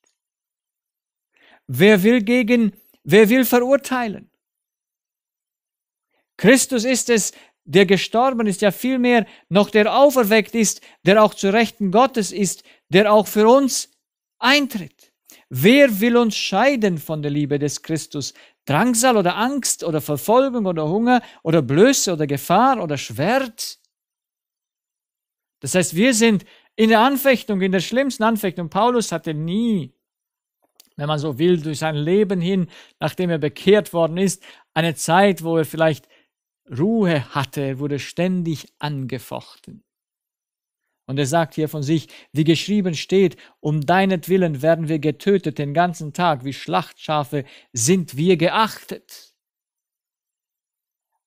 Wer will gegen, wer will verurteilen? Christus ist es, der gestorben ist, ja vielmehr noch der auferweckt ist, der auch zu Rechten Gottes ist, der auch für uns eintritt. Wer will uns scheiden von der Liebe des Christus? Drangsal oder Angst oder Verfolgung oder Hunger oder Blöße oder Gefahr oder Schwert? Das heißt, wir sind in der Anfechtung, in der schlimmsten Anfechtung. Paulus hatte nie, wenn man so will, durch sein Leben hin, nachdem er bekehrt worden ist, eine Zeit, wo er vielleicht Ruhe hatte, wurde ständig angefochten. Und er sagt hier von sich, wie geschrieben steht, um deinetwillen werden wir getötet den ganzen Tag, wie Schlachtschafe sind wir geachtet.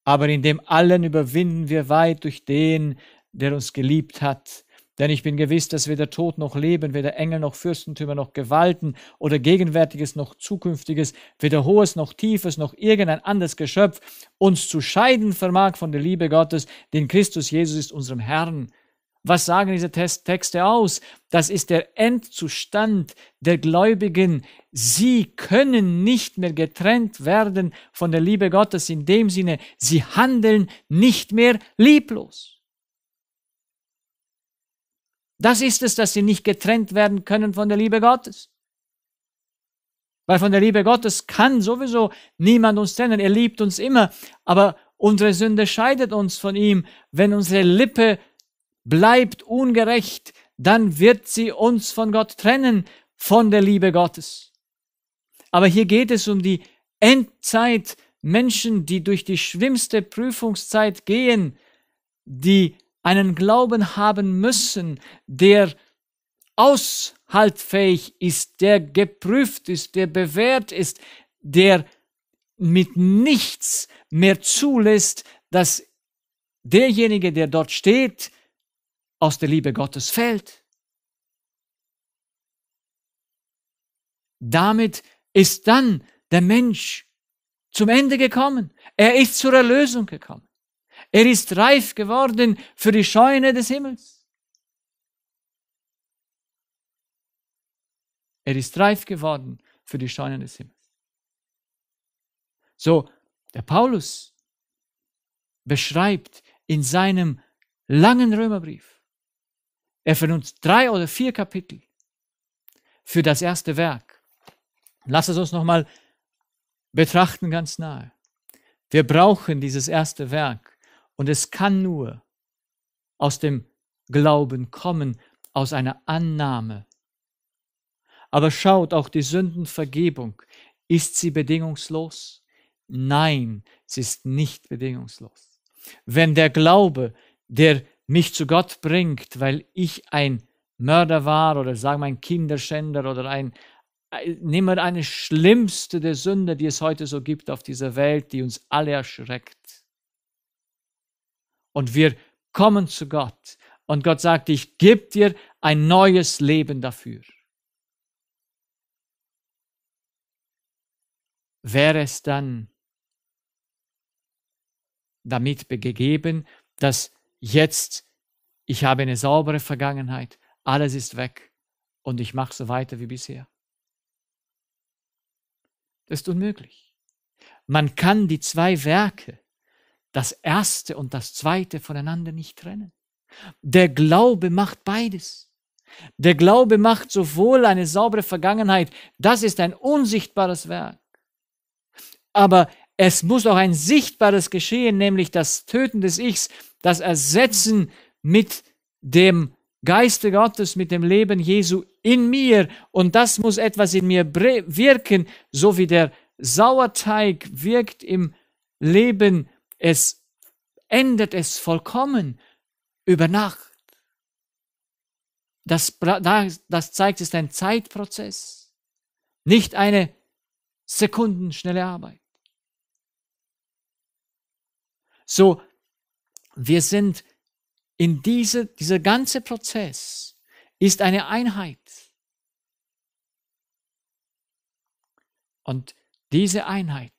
Aber in dem allen überwinden wir weit durch den, der uns geliebt hat, denn ich bin gewiss, dass weder Tod noch Leben, weder Engel noch Fürstentümer noch Gewalten oder Gegenwärtiges noch Zukünftiges, weder Hohes noch Tiefes noch irgendein anderes Geschöpf uns zu scheiden vermag von der Liebe Gottes, den Christus Jesus ist unserem Herrn. Was sagen diese Texte aus? Das ist der Endzustand der Gläubigen. Sie können nicht mehr getrennt werden von der Liebe Gottes in dem Sinne, sie handeln nicht mehr lieblos. Das ist es, dass sie nicht getrennt werden können von der Liebe Gottes. Weil von der Liebe Gottes kann sowieso niemand uns trennen. Er liebt uns immer. Aber unsere Sünde scheidet uns von ihm. Wenn unsere Lippe bleibt ungerecht, dann wird sie uns von Gott trennen, von der Liebe Gottes. Aber hier geht es um die Endzeit, Menschen, die durch die schlimmste Prüfungszeit gehen, die einen Glauben haben müssen, der aushaltfähig ist, der geprüft ist, der bewährt ist, der mit nichts mehr zulässt, dass derjenige, der dort steht, aus der Liebe Gottes fällt. Damit ist dann der Mensch zum Ende gekommen. Er ist zur Erlösung gekommen. Er ist reif geworden für die Scheune des Himmels. Er ist reif geworden für die Scheune des Himmels. So, der Paulus beschreibt in seinem langen Römerbrief, er vernutzt drei oder vier Kapitel für das erste Werk. Lass es uns nochmal betrachten ganz nahe. Wir brauchen dieses erste Werk und es kann nur aus dem Glauben kommen, aus einer Annahme. Aber schaut, auch die Sündenvergebung, ist sie bedingungslos? Nein, sie ist nicht bedingungslos. Wenn der Glaube, der mich zu Gott bringt, weil ich ein Mörder war oder sagen wir ein Kinderschänder oder ein, nehmen wir eine schlimmste der Sünde, die es heute so gibt auf dieser Welt, die uns alle erschreckt und wir kommen zu Gott. Und Gott sagt, ich gebe dir ein neues Leben dafür. Wäre es dann damit gegeben, dass jetzt ich habe eine saubere Vergangenheit, alles ist weg und ich mache so weiter wie bisher. Das ist unmöglich. Man kann die zwei Werke das Erste und das Zweite voneinander nicht trennen. Der Glaube macht beides. Der Glaube macht sowohl eine saubere Vergangenheit, das ist ein unsichtbares Werk, aber es muss auch ein sichtbares geschehen, nämlich das Töten des Ichs, das Ersetzen mit dem Geiste Gottes, mit dem Leben Jesu in mir. Und das muss etwas in mir wirken, so wie der Sauerteig wirkt im Leben es ändert es vollkommen über Nacht. Das, das zeigt, es ist ein Zeitprozess, nicht eine sekundenschnelle Arbeit. So, wir sind in diese, dieser ganze Prozess ist eine Einheit. Und diese Einheit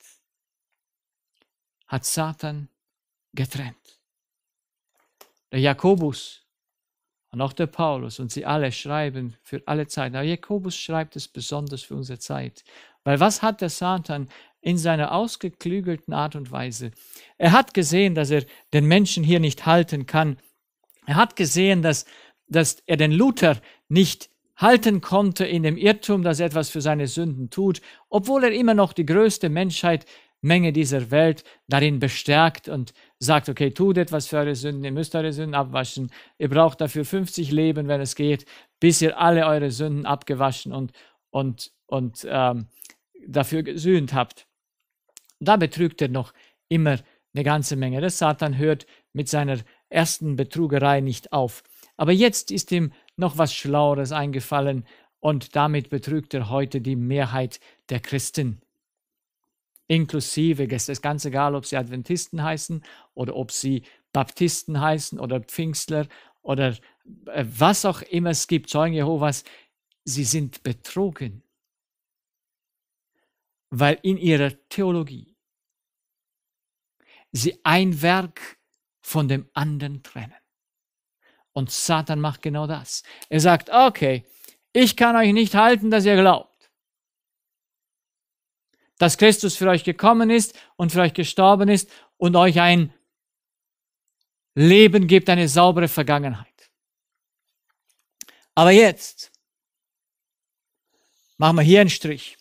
hat Satan getrennt. Der Jakobus und auch der Paulus und sie alle schreiben für alle Zeiten. Aber Jakobus schreibt es besonders für unsere Zeit. Weil was hat der Satan in seiner ausgeklügelten Art und Weise? Er hat gesehen, dass er den Menschen hier nicht halten kann. Er hat gesehen, dass, dass er den Luther nicht halten konnte in dem Irrtum, dass er etwas für seine Sünden tut, obwohl er immer noch die größte Menschheit Menge dieser Welt darin bestärkt und sagt, okay, tut etwas für eure Sünden, ihr müsst eure Sünden abwaschen, ihr braucht dafür 50 Leben, wenn es geht, bis ihr alle eure Sünden abgewaschen und, und, und ähm, dafür gesühnt habt. Da betrügt er noch immer eine ganze Menge. Der Satan hört mit seiner ersten Betrugerei nicht auf. Aber jetzt ist ihm noch was Schlaueres eingefallen und damit betrügt er heute die Mehrheit der Christen inklusive, es ist ganz egal, ob sie Adventisten heißen oder ob sie Baptisten heißen oder Pfingstler oder äh, was auch immer es gibt, Zeugen Jehovas, sie sind betrogen, weil in ihrer Theologie sie ein Werk von dem anderen trennen. Und Satan macht genau das. Er sagt, okay, ich kann euch nicht halten, dass ihr glaubt dass Christus für euch gekommen ist und für euch gestorben ist und euch ein Leben gibt, eine saubere Vergangenheit. Aber jetzt machen wir hier einen Strich.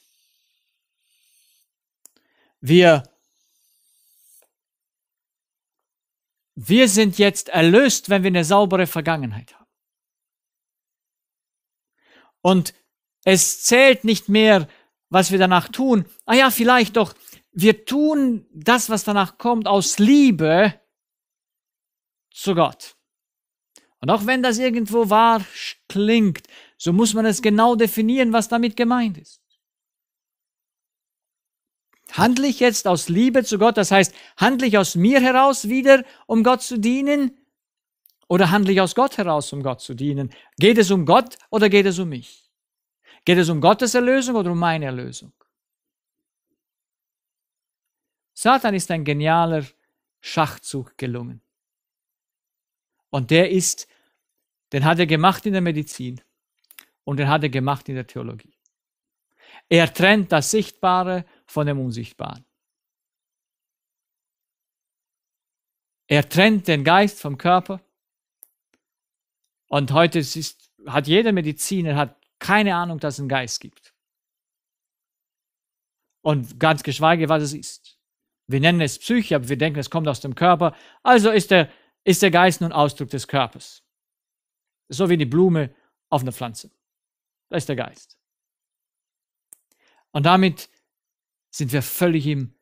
Wir, wir sind jetzt erlöst, wenn wir eine saubere Vergangenheit haben. Und es zählt nicht mehr, was wir danach tun. Ah ja, vielleicht doch, wir tun das, was danach kommt, aus Liebe zu Gott. Und auch wenn das irgendwo wahr klingt, so muss man es genau definieren, was damit gemeint ist. Handle ich jetzt aus Liebe zu Gott, das heißt, handle ich aus mir heraus wieder, um Gott zu dienen, oder handle ich aus Gott heraus, um Gott zu dienen? Geht es um Gott oder geht es um mich? Geht es um Gottes Erlösung oder um meine Erlösung? Satan ist ein genialer Schachzug gelungen. Und der ist, den hat er gemacht in der Medizin und den hat er gemacht in der Theologie. Er trennt das Sichtbare von dem Unsichtbaren. Er trennt den Geist vom Körper. Und heute ist, hat jeder Mediziner hat keine Ahnung, dass es einen Geist gibt. Und ganz geschweige, was es ist. Wir nennen es Psyche, aber wir denken, es kommt aus dem Körper. Also ist der, ist der Geist nun Ausdruck des Körpers. So wie die Blume auf einer Pflanze. Da ist der Geist. Und damit sind wir völlig im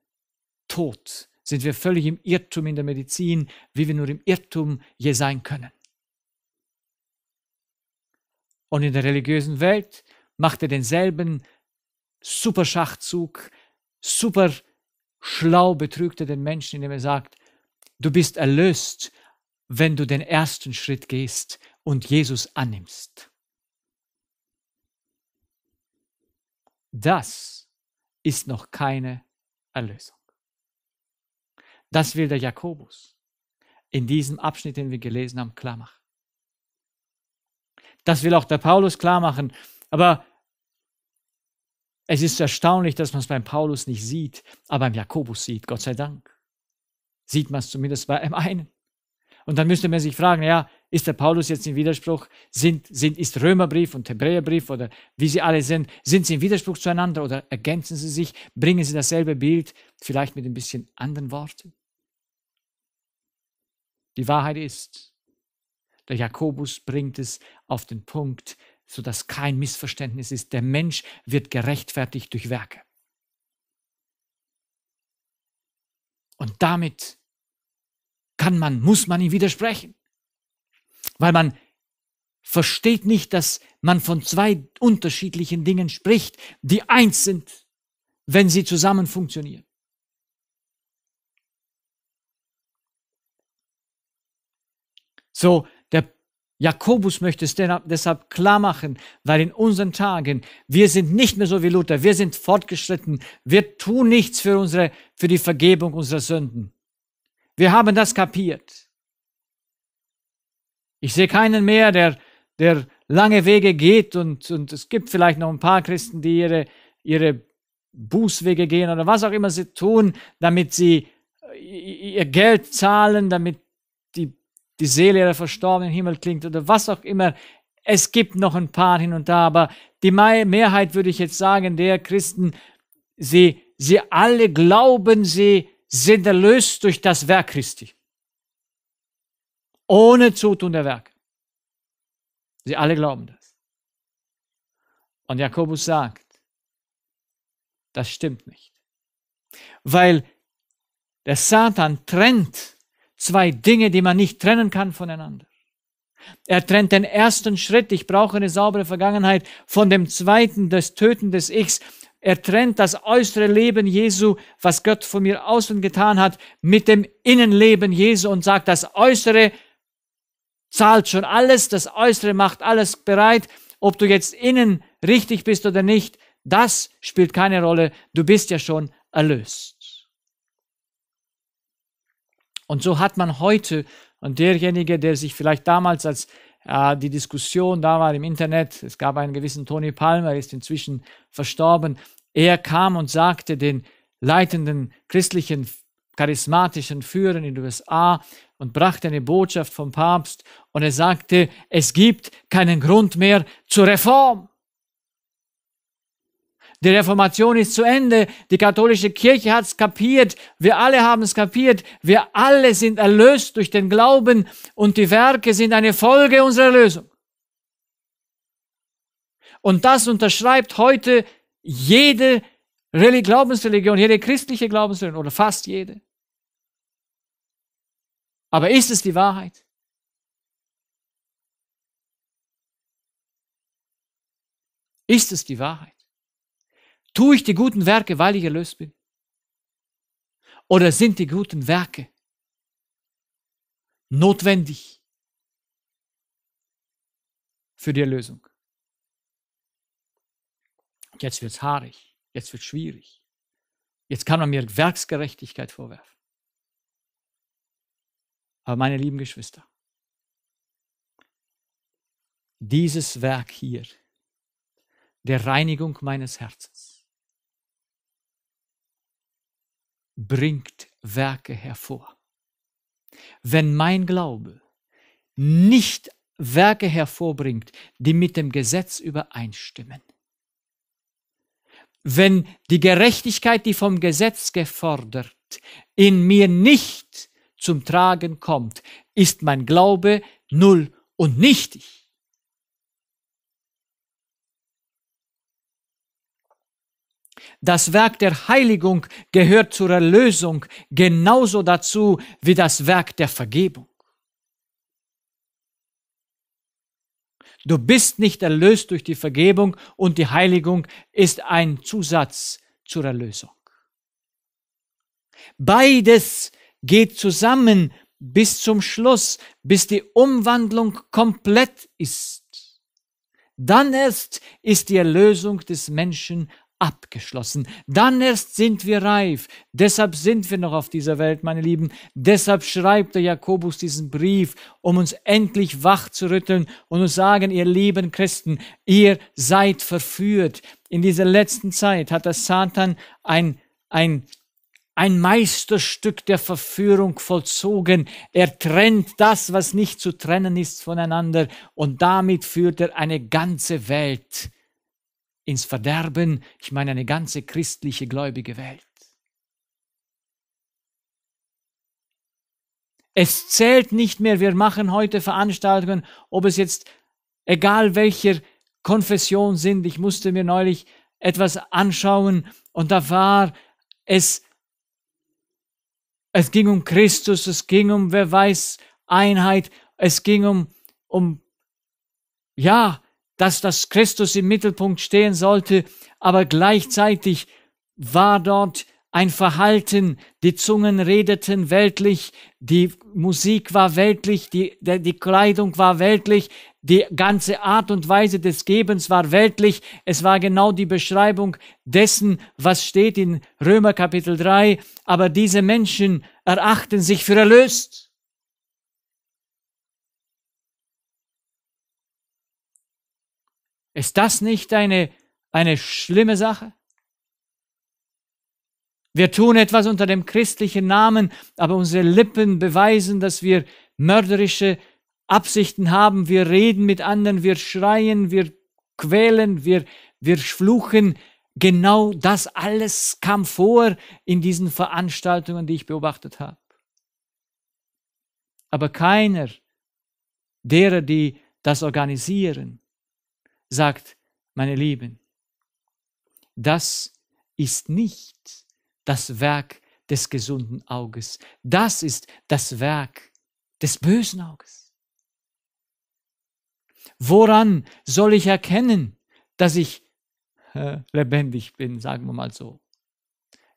Tod, sind wir völlig im Irrtum in der Medizin, wie wir nur im Irrtum je sein können. Und in der religiösen Welt macht er denselben super Schachzug, super schlau betrügt er den Menschen, indem er sagt, du bist erlöst, wenn du den ersten Schritt gehst und Jesus annimmst. Das ist noch keine Erlösung. Das will der Jakobus in diesem Abschnitt, den wir gelesen haben, klar machen. Das will auch der Paulus klar machen. Aber es ist erstaunlich, dass man es beim Paulus nicht sieht, aber beim Jakobus sieht, Gott sei Dank. Sieht man es zumindest bei einem einen. Und dann müsste man sich fragen, ja, ist der Paulus jetzt in Widerspruch? Sind, sind, ist Römerbrief und Hebräerbrief oder wie sie alle sind, sind sie in Widerspruch zueinander oder ergänzen sie sich? Bringen sie dasselbe Bild, vielleicht mit ein bisschen anderen Worten? Die Wahrheit ist, der Jakobus bringt es auf den Punkt, so dass kein Missverständnis ist. Der Mensch wird gerechtfertigt durch Werke. Und damit kann man, muss man ihm widersprechen, weil man versteht nicht, dass man von zwei unterschiedlichen Dingen spricht, die eins sind, wenn sie zusammen funktionieren. So Jakobus möchte es deshalb klar machen, weil in unseren Tagen wir sind nicht mehr so wie Luther, wir sind fortgeschritten, wir tun nichts für unsere, für die Vergebung unserer Sünden. Wir haben das kapiert. Ich sehe keinen mehr, der, der lange Wege geht und, und es gibt vielleicht noch ein paar Christen, die ihre, ihre Bußwege gehen oder was auch immer sie tun, damit sie äh, ihr Geld zahlen, damit die Seele der Verstorbenen im Himmel klingt oder was auch immer. Es gibt noch ein paar hin und da, aber die Mehrheit, würde ich jetzt sagen, der Christen, sie, sie alle glauben, sie sind erlöst durch das Werk Christi. Ohne Zutun der Werke. Sie alle glauben das. Und Jakobus sagt, das stimmt nicht. Weil der Satan trennt Zwei Dinge, die man nicht trennen kann voneinander. Er trennt den ersten Schritt, ich brauche eine saubere Vergangenheit, von dem zweiten, das Töten des Ichs. Er trennt das äußere Leben Jesu, was Gott von mir außen getan hat, mit dem Innenleben Jesu und sagt, das äußere zahlt schon alles, das äußere macht alles bereit, ob du jetzt innen richtig bist oder nicht, das spielt keine Rolle, du bist ja schon erlöst. Und so hat man heute, und derjenige, der sich vielleicht damals als äh, die Diskussion da war im Internet, es gab einen gewissen Tony Palmer, ist inzwischen verstorben, er kam und sagte den leitenden christlichen charismatischen Führern in den USA und brachte eine Botschaft vom Papst und er sagte, es gibt keinen Grund mehr zur Reform. Die Reformation ist zu Ende. Die katholische Kirche hat es kapiert. Wir alle haben es kapiert. Wir alle sind erlöst durch den Glauben und die Werke sind eine Folge unserer Erlösung. Und das unterschreibt heute jede Religi Glaubensreligion, jede christliche Glaubensreligion oder fast jede. Aber ist es die Wahrheit? Ist es die Wahrheit? Tue ich die guten Werke, weil ich erlöst bin? Oder sind die guten Werke notwendig für die Erlösung? Jetzt wird es haarig, jetzt wird es schwierig. Jetzt kann man mir Werksgerechtigkeit vorwerfen. Aber meine lieben Geschwister, dieses Werk hier, der Reinigung meines Herzens, bringt Werke hervor. Wenn mein Glaube nicht Werke hervorbringt, die mit dem Gesetz übereinstimmen, wenn die Gerechtigkeit, die vom Gesetz gefordert, in mir nicht zum Tragen kommt, ist mein Glaube null und nichtig. Das Werk der Heiligung gehört zur Erlösung genauso dazu wie das Werk der Vergebung. Du bist nicht erlöst durch die Vergebung und die Heiligung ist ein Zusatz zur Erlösung. Beides geht zusammen bis zum Schluss, bis die Umwandlung komplett ist. Dann erst ist die Erlösung des Menschen abgeschlossen. Dann erst sind wir reif. Deshalb sind wir noch auf dieser Welt, meine Lieben. Deshalb schreibt der Jakobus diesen Brief, um uns endlich wach zu rütteln und uns sagen, ihr lieben Christen, ihr seid verführt. In dieser letzten Zeit hat der Satan ein, ein ein Meisterstück der Verführung vollzogen. Er trennt das, was nicht zu trennen ist, voneinander und damit führt er eine ganze Welt ins Verderben, ich meine eine ganze christliche gläubige Welt. Es zählt nicht mehr, wir machen heute Veranstaltungen, ob es jetzt egal welcher Konfession sind. Ich musste mir neulich etwas anschauen und da war es, es ging um Christus, es ging um, wer weiß, Einheit, es ging um, um, ja, dass das Christus im Mittelpunkt stehen sollte, aber gleichzeitig war dort ein Verhalten, die Zungen redeten weltlich, die Musik war weltlich, die, die Kleidung war weltlich, die ganze Art und Weise des Gebens war weltlich. Es war genau die Beschreibung dessen, was steht in Römer Kapitel 3. Aber diese Menschen erachten sich für erlöst. Ist das nicht eine, eine schlimme Sache? Wir tun etwas unter dem christlichen Namen, aber unsere Lippen beweisen, dass wir mörderische Absichten haben. Wir reden mit anderen, wir schreien, wir quälen, wir, wir fluchen. Genau das alles kam vor in diesen Veranstaltungen, die ich beobachtet habe. Aber keiner derer, die das organisieren, sagt, meine Lieben, das ist nicht das Werk des gesunden Auges, das ist das Werk des bösen Auges. Woran soll ich erkennen, dass ich äh, lebendig bin, sagen wir mal so?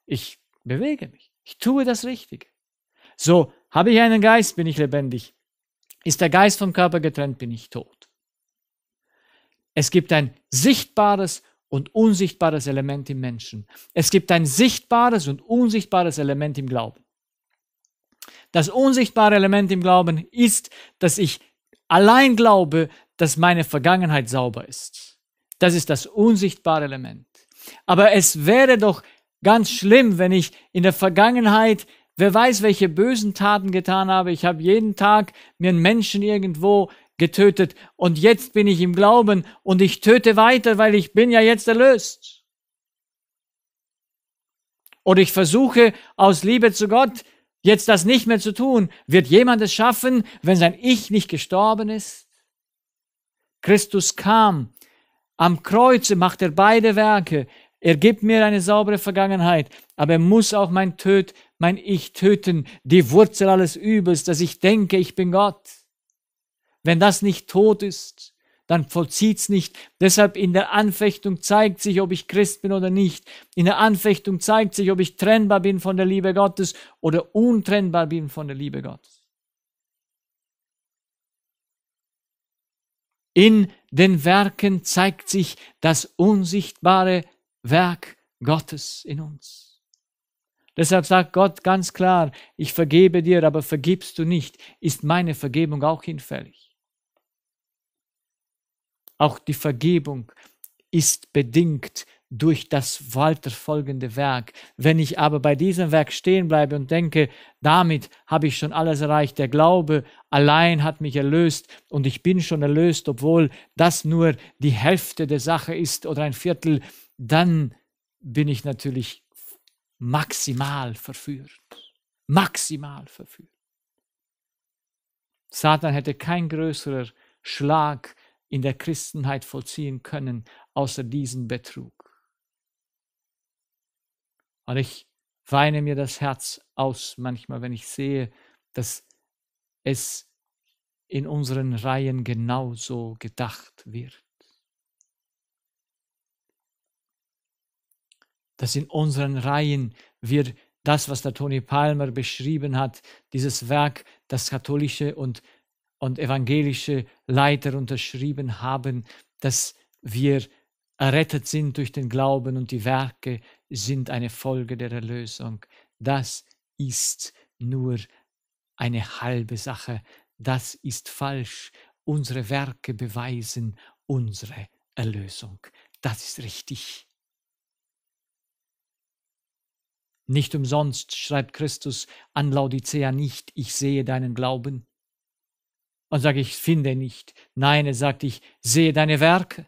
Ich bewege mich, ich tue das Richtige. So, habe ich einen Geist, bin ich lebendig. Ist der Geist vom Körper getrennt, bin ich tot. Es gibt ein sichtbares und unsichtbares Element im Menschen. Es gibt ein sichtbares und unsichtbares Element im Glauben. Das unsichtbare Element im Glauben ist, dass ich allein glaube, dass meine Vergangenheit sauber ist. Das ist das unsichtbare Element. Aber es wäre doch ganz schlimm, wenn ich in der Vergangenheit, wer weiß, welche bösen Taten getan habe. Ich habe jeden Tag mir einen Menschen irgendwo getötet und jetzt bin ich im Glauben und ich töte weiter, weil ich bin ja jetzt erlöst. Oder ich versuche aus Liebe zu Gott jetzt das nicht mehr zu tun. Wird jemand es schaffen, wenn sein Ich nicht gestorben ist? Christus kam. Am Kreuze macht er beide Werke. Er gibt mir eine saubere Vergangenheit, aber er muss auch mein Töt, mein Ich töten, die Wurzel alles Übels, dass ich denke, ich bin Gott. Wenn das nicht tot ist, dann vollzieht's nicht. Deshalb in der Anfechtung zeigt sich, ob ich Christ bin oder nicht. In der Anfechtung zeigt sich, ob ich trennbar bin von der Liebe Gottes oder untrennbar bin von der Liebe Gottes. In den Werken zeigt sich das unsichtbare Werk Gottes in uns. Deshalb sagt Gott ganz klar, ich vergebe dir, aber vergibst du nicht, ist meine Vergebung auch hinfällig. Auch die Vergebung ist bedingt durch das weiterfolgende Werk. Wenn ich aber bei diesem Werk stehen bleibe und denke, damit habe ich schon alles erreicht, der Glaube allein hat mich erlöst und ich bin schon erlöst, obwohl das nur die Hälfte der Sache ist oder ein Viertel, dann bin ich natürlich maximal verführt. Maximal verführt. Satan hätte kein größerer Schlag in der Christenheit vollziehen können, außer diesen Betrug. Und ich weine mir das Herz aus manchmal, wenn ich sehe, dass es in unseren Reihen genauso gedacht wird. Dass in unseren Reihen wir das, was der Toni Palmer beschrieben hat, dieses Werk, das katholische und und evangelische Leiter unterschrieben haben, dass wir errettet sind durch den Glauben und die Werke sind eine Folge der Erlösung. Das ist nur eine halbe Sache. Das ist falsch. Unsere Werke beweisen unsere Erlösung. Das ist richtig. Nicht umsonst schreibt Christus an Laodicea nicht, ich sehe deinen Glauben, und sage ich, finde nicht. Nein, er sagt, ich sehe deine Werke.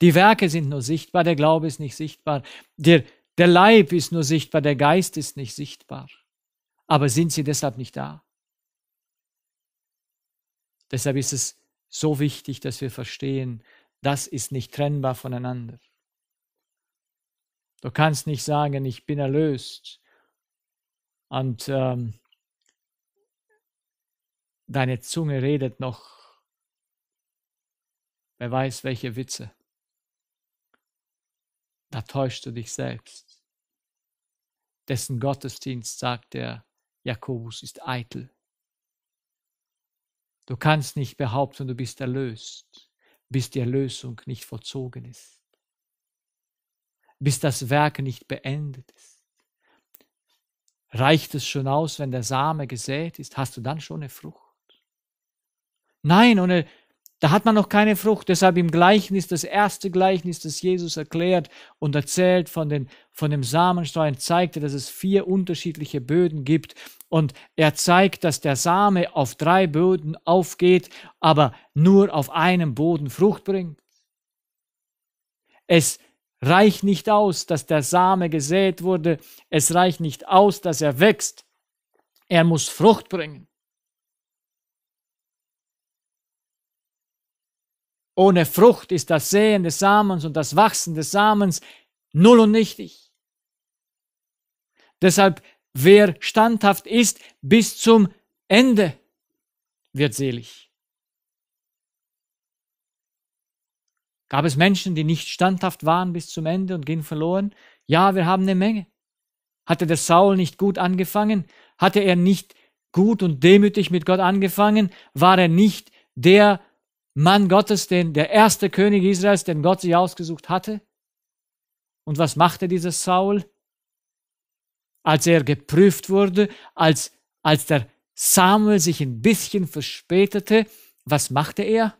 Die Werke sind nur sichtbar, der Glaube ist nicht sichtbar. Der, der Leib ist nur sichtbar, der Geist ist nicht sichtbar. Aber sind sie deshalb nicht da? Deshalb ist es so wichtig, dass wir verstehen, das ist nicht trennbar voneinander. Du kannst nicht sagen, ich bin erlöst und ähm, Deine Zunge redet noch, wer weiß welche Witze. Da täuscht du dich selbst. Dessen Gottesdienst, sagt der Jakobus, ist eitel. Du kannst nicht behaupten, du bist erlöst, bis die Erlösung nicht vollzogen ist, bis das Werk nicht beendet ist. Reicht es schon aus, wenn der Same gesät ist? Hast du dann schon eine Frucht? Nein, und da hat man noch keine Frucht. Deshalb im Gleichnis, das erste Gleichnis, das Jesus erklärt und erzählt von, den, von dem Samenstreuen, zeigte, dass es vier unterschiedliche Böden gibt. Und er zeigt, dass der Same auf drei Böden aufgeht, aber nur auf einem Boden Frucht bringt. Es reicht nicht aus, dass der Same gesät wurde. Es reicht nicht aus, dass er wächst. Er muss Frucht bringen. Ohne Frucht ist das Säen des Samens und das Wachsen des Samens null und nichtig. Deshalb, wer standhaft ist bis zum Ende, wird selig. Gab es Menschen, die nicht standhaft waren bis zum Ende und gingen verloren? Ja, wir haben eine Menge. Hatte der Saul nicht gut angefangen? Hatte er nicht gut und demütig mit Gott angefangen? War er nicht der Mann Gottes, den, der erste König Israels, den Gott sich ausgesucht hatte. Und was machte dieser Saul? Als er geprüft wurde, als, als der Samuel sich ein bisschen verspätete, was machte er?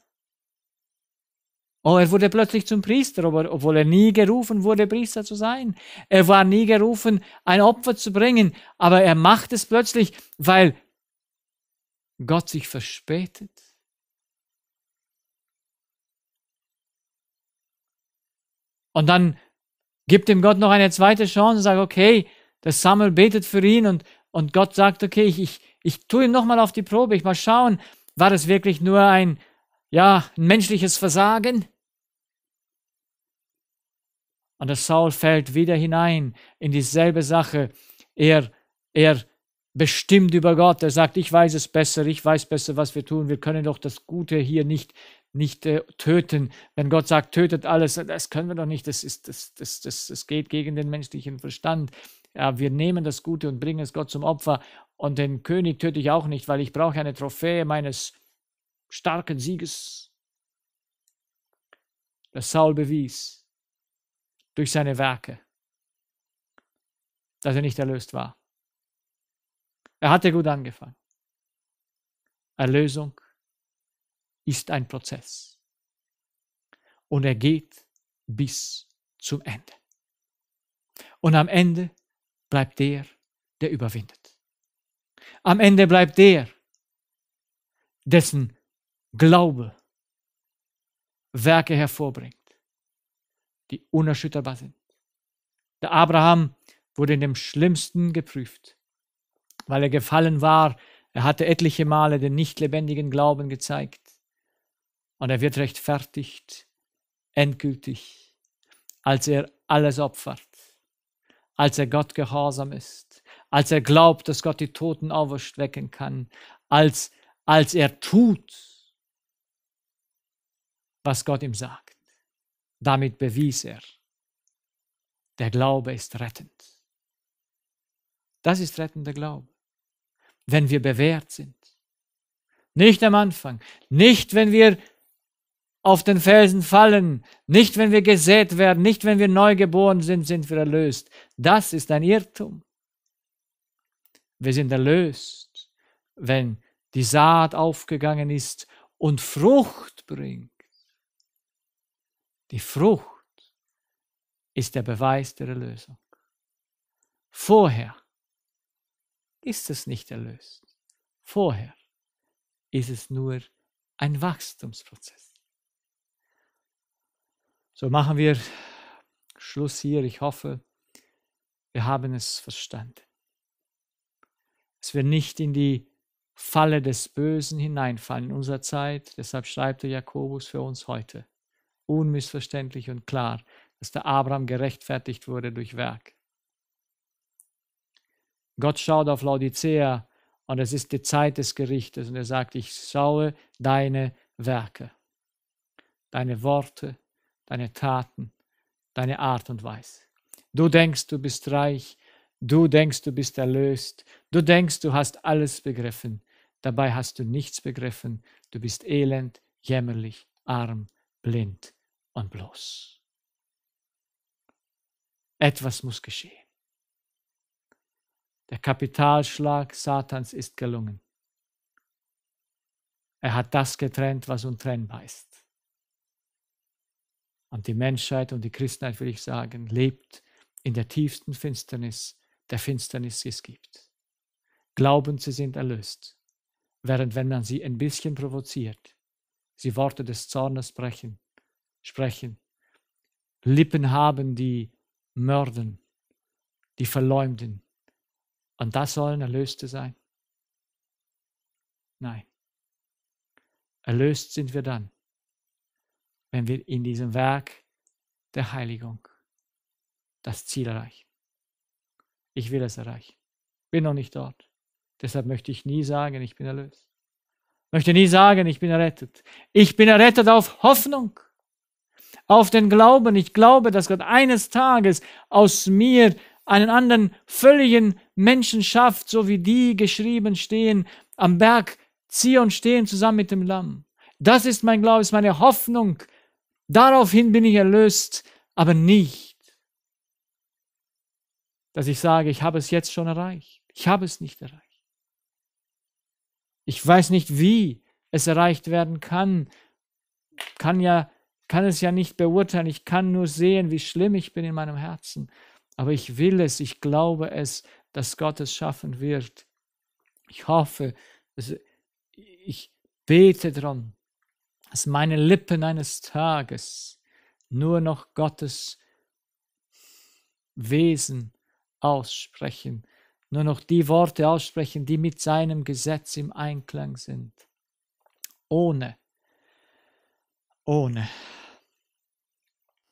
Oh, er wurde plötzlich zum Priester, obwohl er nie gerufen wurde, Priester zu sein. Er war nie gerufen, ein Opfer zu bringen, aber er macht es plötzlich, weil Gott sich verspätet. Und dann gibt dem Gott noch eine zweite Chance und sagt, okay, der Samuel betet für ihn und, und Gott sagt, okay, ich, ich, ich tue ihn nochmal auf die Probe, ich mal schauen, war das wirklich nur ein, ja, ein menschliches Versagen? Und der Saul fällt wieder hinein in dieselbe Sache. Er, er bestimmt über Gott. Er sagt, ich weiß es besser, ich weiß besser, was wir tun. Wir können doch das Gute hier nicht nicht äh, töten. Wenn Gott sagt, tötet alles, das können wir doch nicht, das, ist, das, das, das, das geht gegen den menschlichen Verstand. Ja, wir nehmen das Gute und bringen es Gott zum Opfer. Und den König töte ich auch nicht, weil ich brauche eine Trophäe meines starken Sieges. Das Saul bewies durch seine Werke, dass er nicht erlöst war. Er hatte gut angefangen. Erlösung ist ein Prozess. Und er geht bis zum Ende. Und am Ende bleibt der, der überwindet. Am Ende bleibt der, dessen Glaube Werke hervorbringt, die unerschütterbar sind. Der Abraham wurde in dem Schlimmsten geprüft, weil er gefallen war. Er hatte etliche Male den nicht lebendigen Glauben gezeigt. Und er wird rechtfertigt, endgültig, als er alles opfert, als er Gott gehorsam ist, als er glaubt, dass Gott die Toten auferwecken kann, als, als er tut, was Gott ihm sagt. Damit bewies er, der Glaube ist rettend. Das ist rettender Glaube, wenn wir bewährt sind. Nicht am Anfang, nicht wenn wir auf den Felsen fallen. Nicht, wenn wir gesät werden, nicht, wenn wir neu geboren sind, sind wir erlöst. Das ist ein Irrtum. Wir sind erlöst, wenn die Saat aufgegangen ist und Frucht bringt. Die Frucht ist der Beweis der Erlösung. Vorher ist es nicht erlöst. Vorher ist es nur ein Wachstumsprozess. So machen wir Schluss hier. Ich hoffe, wir haben es verstanden. Dass wir nicht in die Falle des Bösen hineinfallen in unserer Zeit. Deshalb schreibt der Jakobus für uns heute unmissverständlich und klar, dass der Abraham gerechtfertigt wurde durch Werk. Gott schaut auf Laodicea und es ist die Zeit des Gerichtes und er sagt, ich schaue deine Werke, deine Worte, deine Taten, deine Art und Weise. Du denkst, du bist reich, du denkst, du bist erlöst, du denkst, du hast alles begriffen, dabei hast du nichts begriffen, du bist elend, jämmerlich, arm, blind und bloß. Etwas muss geschehen. Der Kapitalschlag Satans ist gelungen. Er hat das getrennt, was untrennbar ist. Und die Menschheit und die Christenheit, will ich sagen, lebt in der tiefsten Finsternis, der Finsternis, die es gibt. Glauben, sie sind erlöst. Während wenn man sie ein bisschen provoziert, sie Worte des Zornes sprechen, sprechen, Lippen haben, die mörden, die verleumden. Und das sollen Erlöste sein? Nein. Erlöst sind wir dann, wenn wir in diesem Werk der Heiligung das Ziel erreichen. Ich will es erreichen. Bin noch nicht dort. Deshalb möchte ich nie sagen, ich bin erlöst. Möchte nie sagen, ich bin errettet. Ich bin errettet auf Hoffnung, auf den Glauben. Ich glaube, dass Gott eines Tages aus mir einen anderen völligen Menschen schafft, so wie die geschrieben stehen, am Berg ziehen und stehen zusammen mit dem Lamm. Das ist mein Glaube, ist meine Hoffnung, Daraufhin bin ich erlöst, aber nicht, dass ich sage, ich habe es jetzt schon erreicht. Ich habe es nicht erreicht. Ich weiß nicht, wie es erreicht werden kann. Kann ja, kann es ja nicht beurteilen. Ich kann nur sehen, wie schlimm ich bin in meinem Herzen. Aber ich will es. Ich glaube es, dass Gott es schaffen wird. Ich hoffe, ich bete darum, dass meine Lippen eines Tages nur noch Gottes Wesen aussprechen, nur noch die Worte aussprechen, die mit seinem Gesetz im Einklang sind. Ohne, ohne,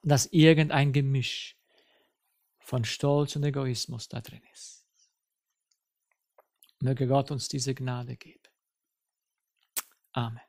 dass irgendein Gemisch von Stolz und Egoismus da drin ist. Möge Gott uns diese Gnade geben. Amen.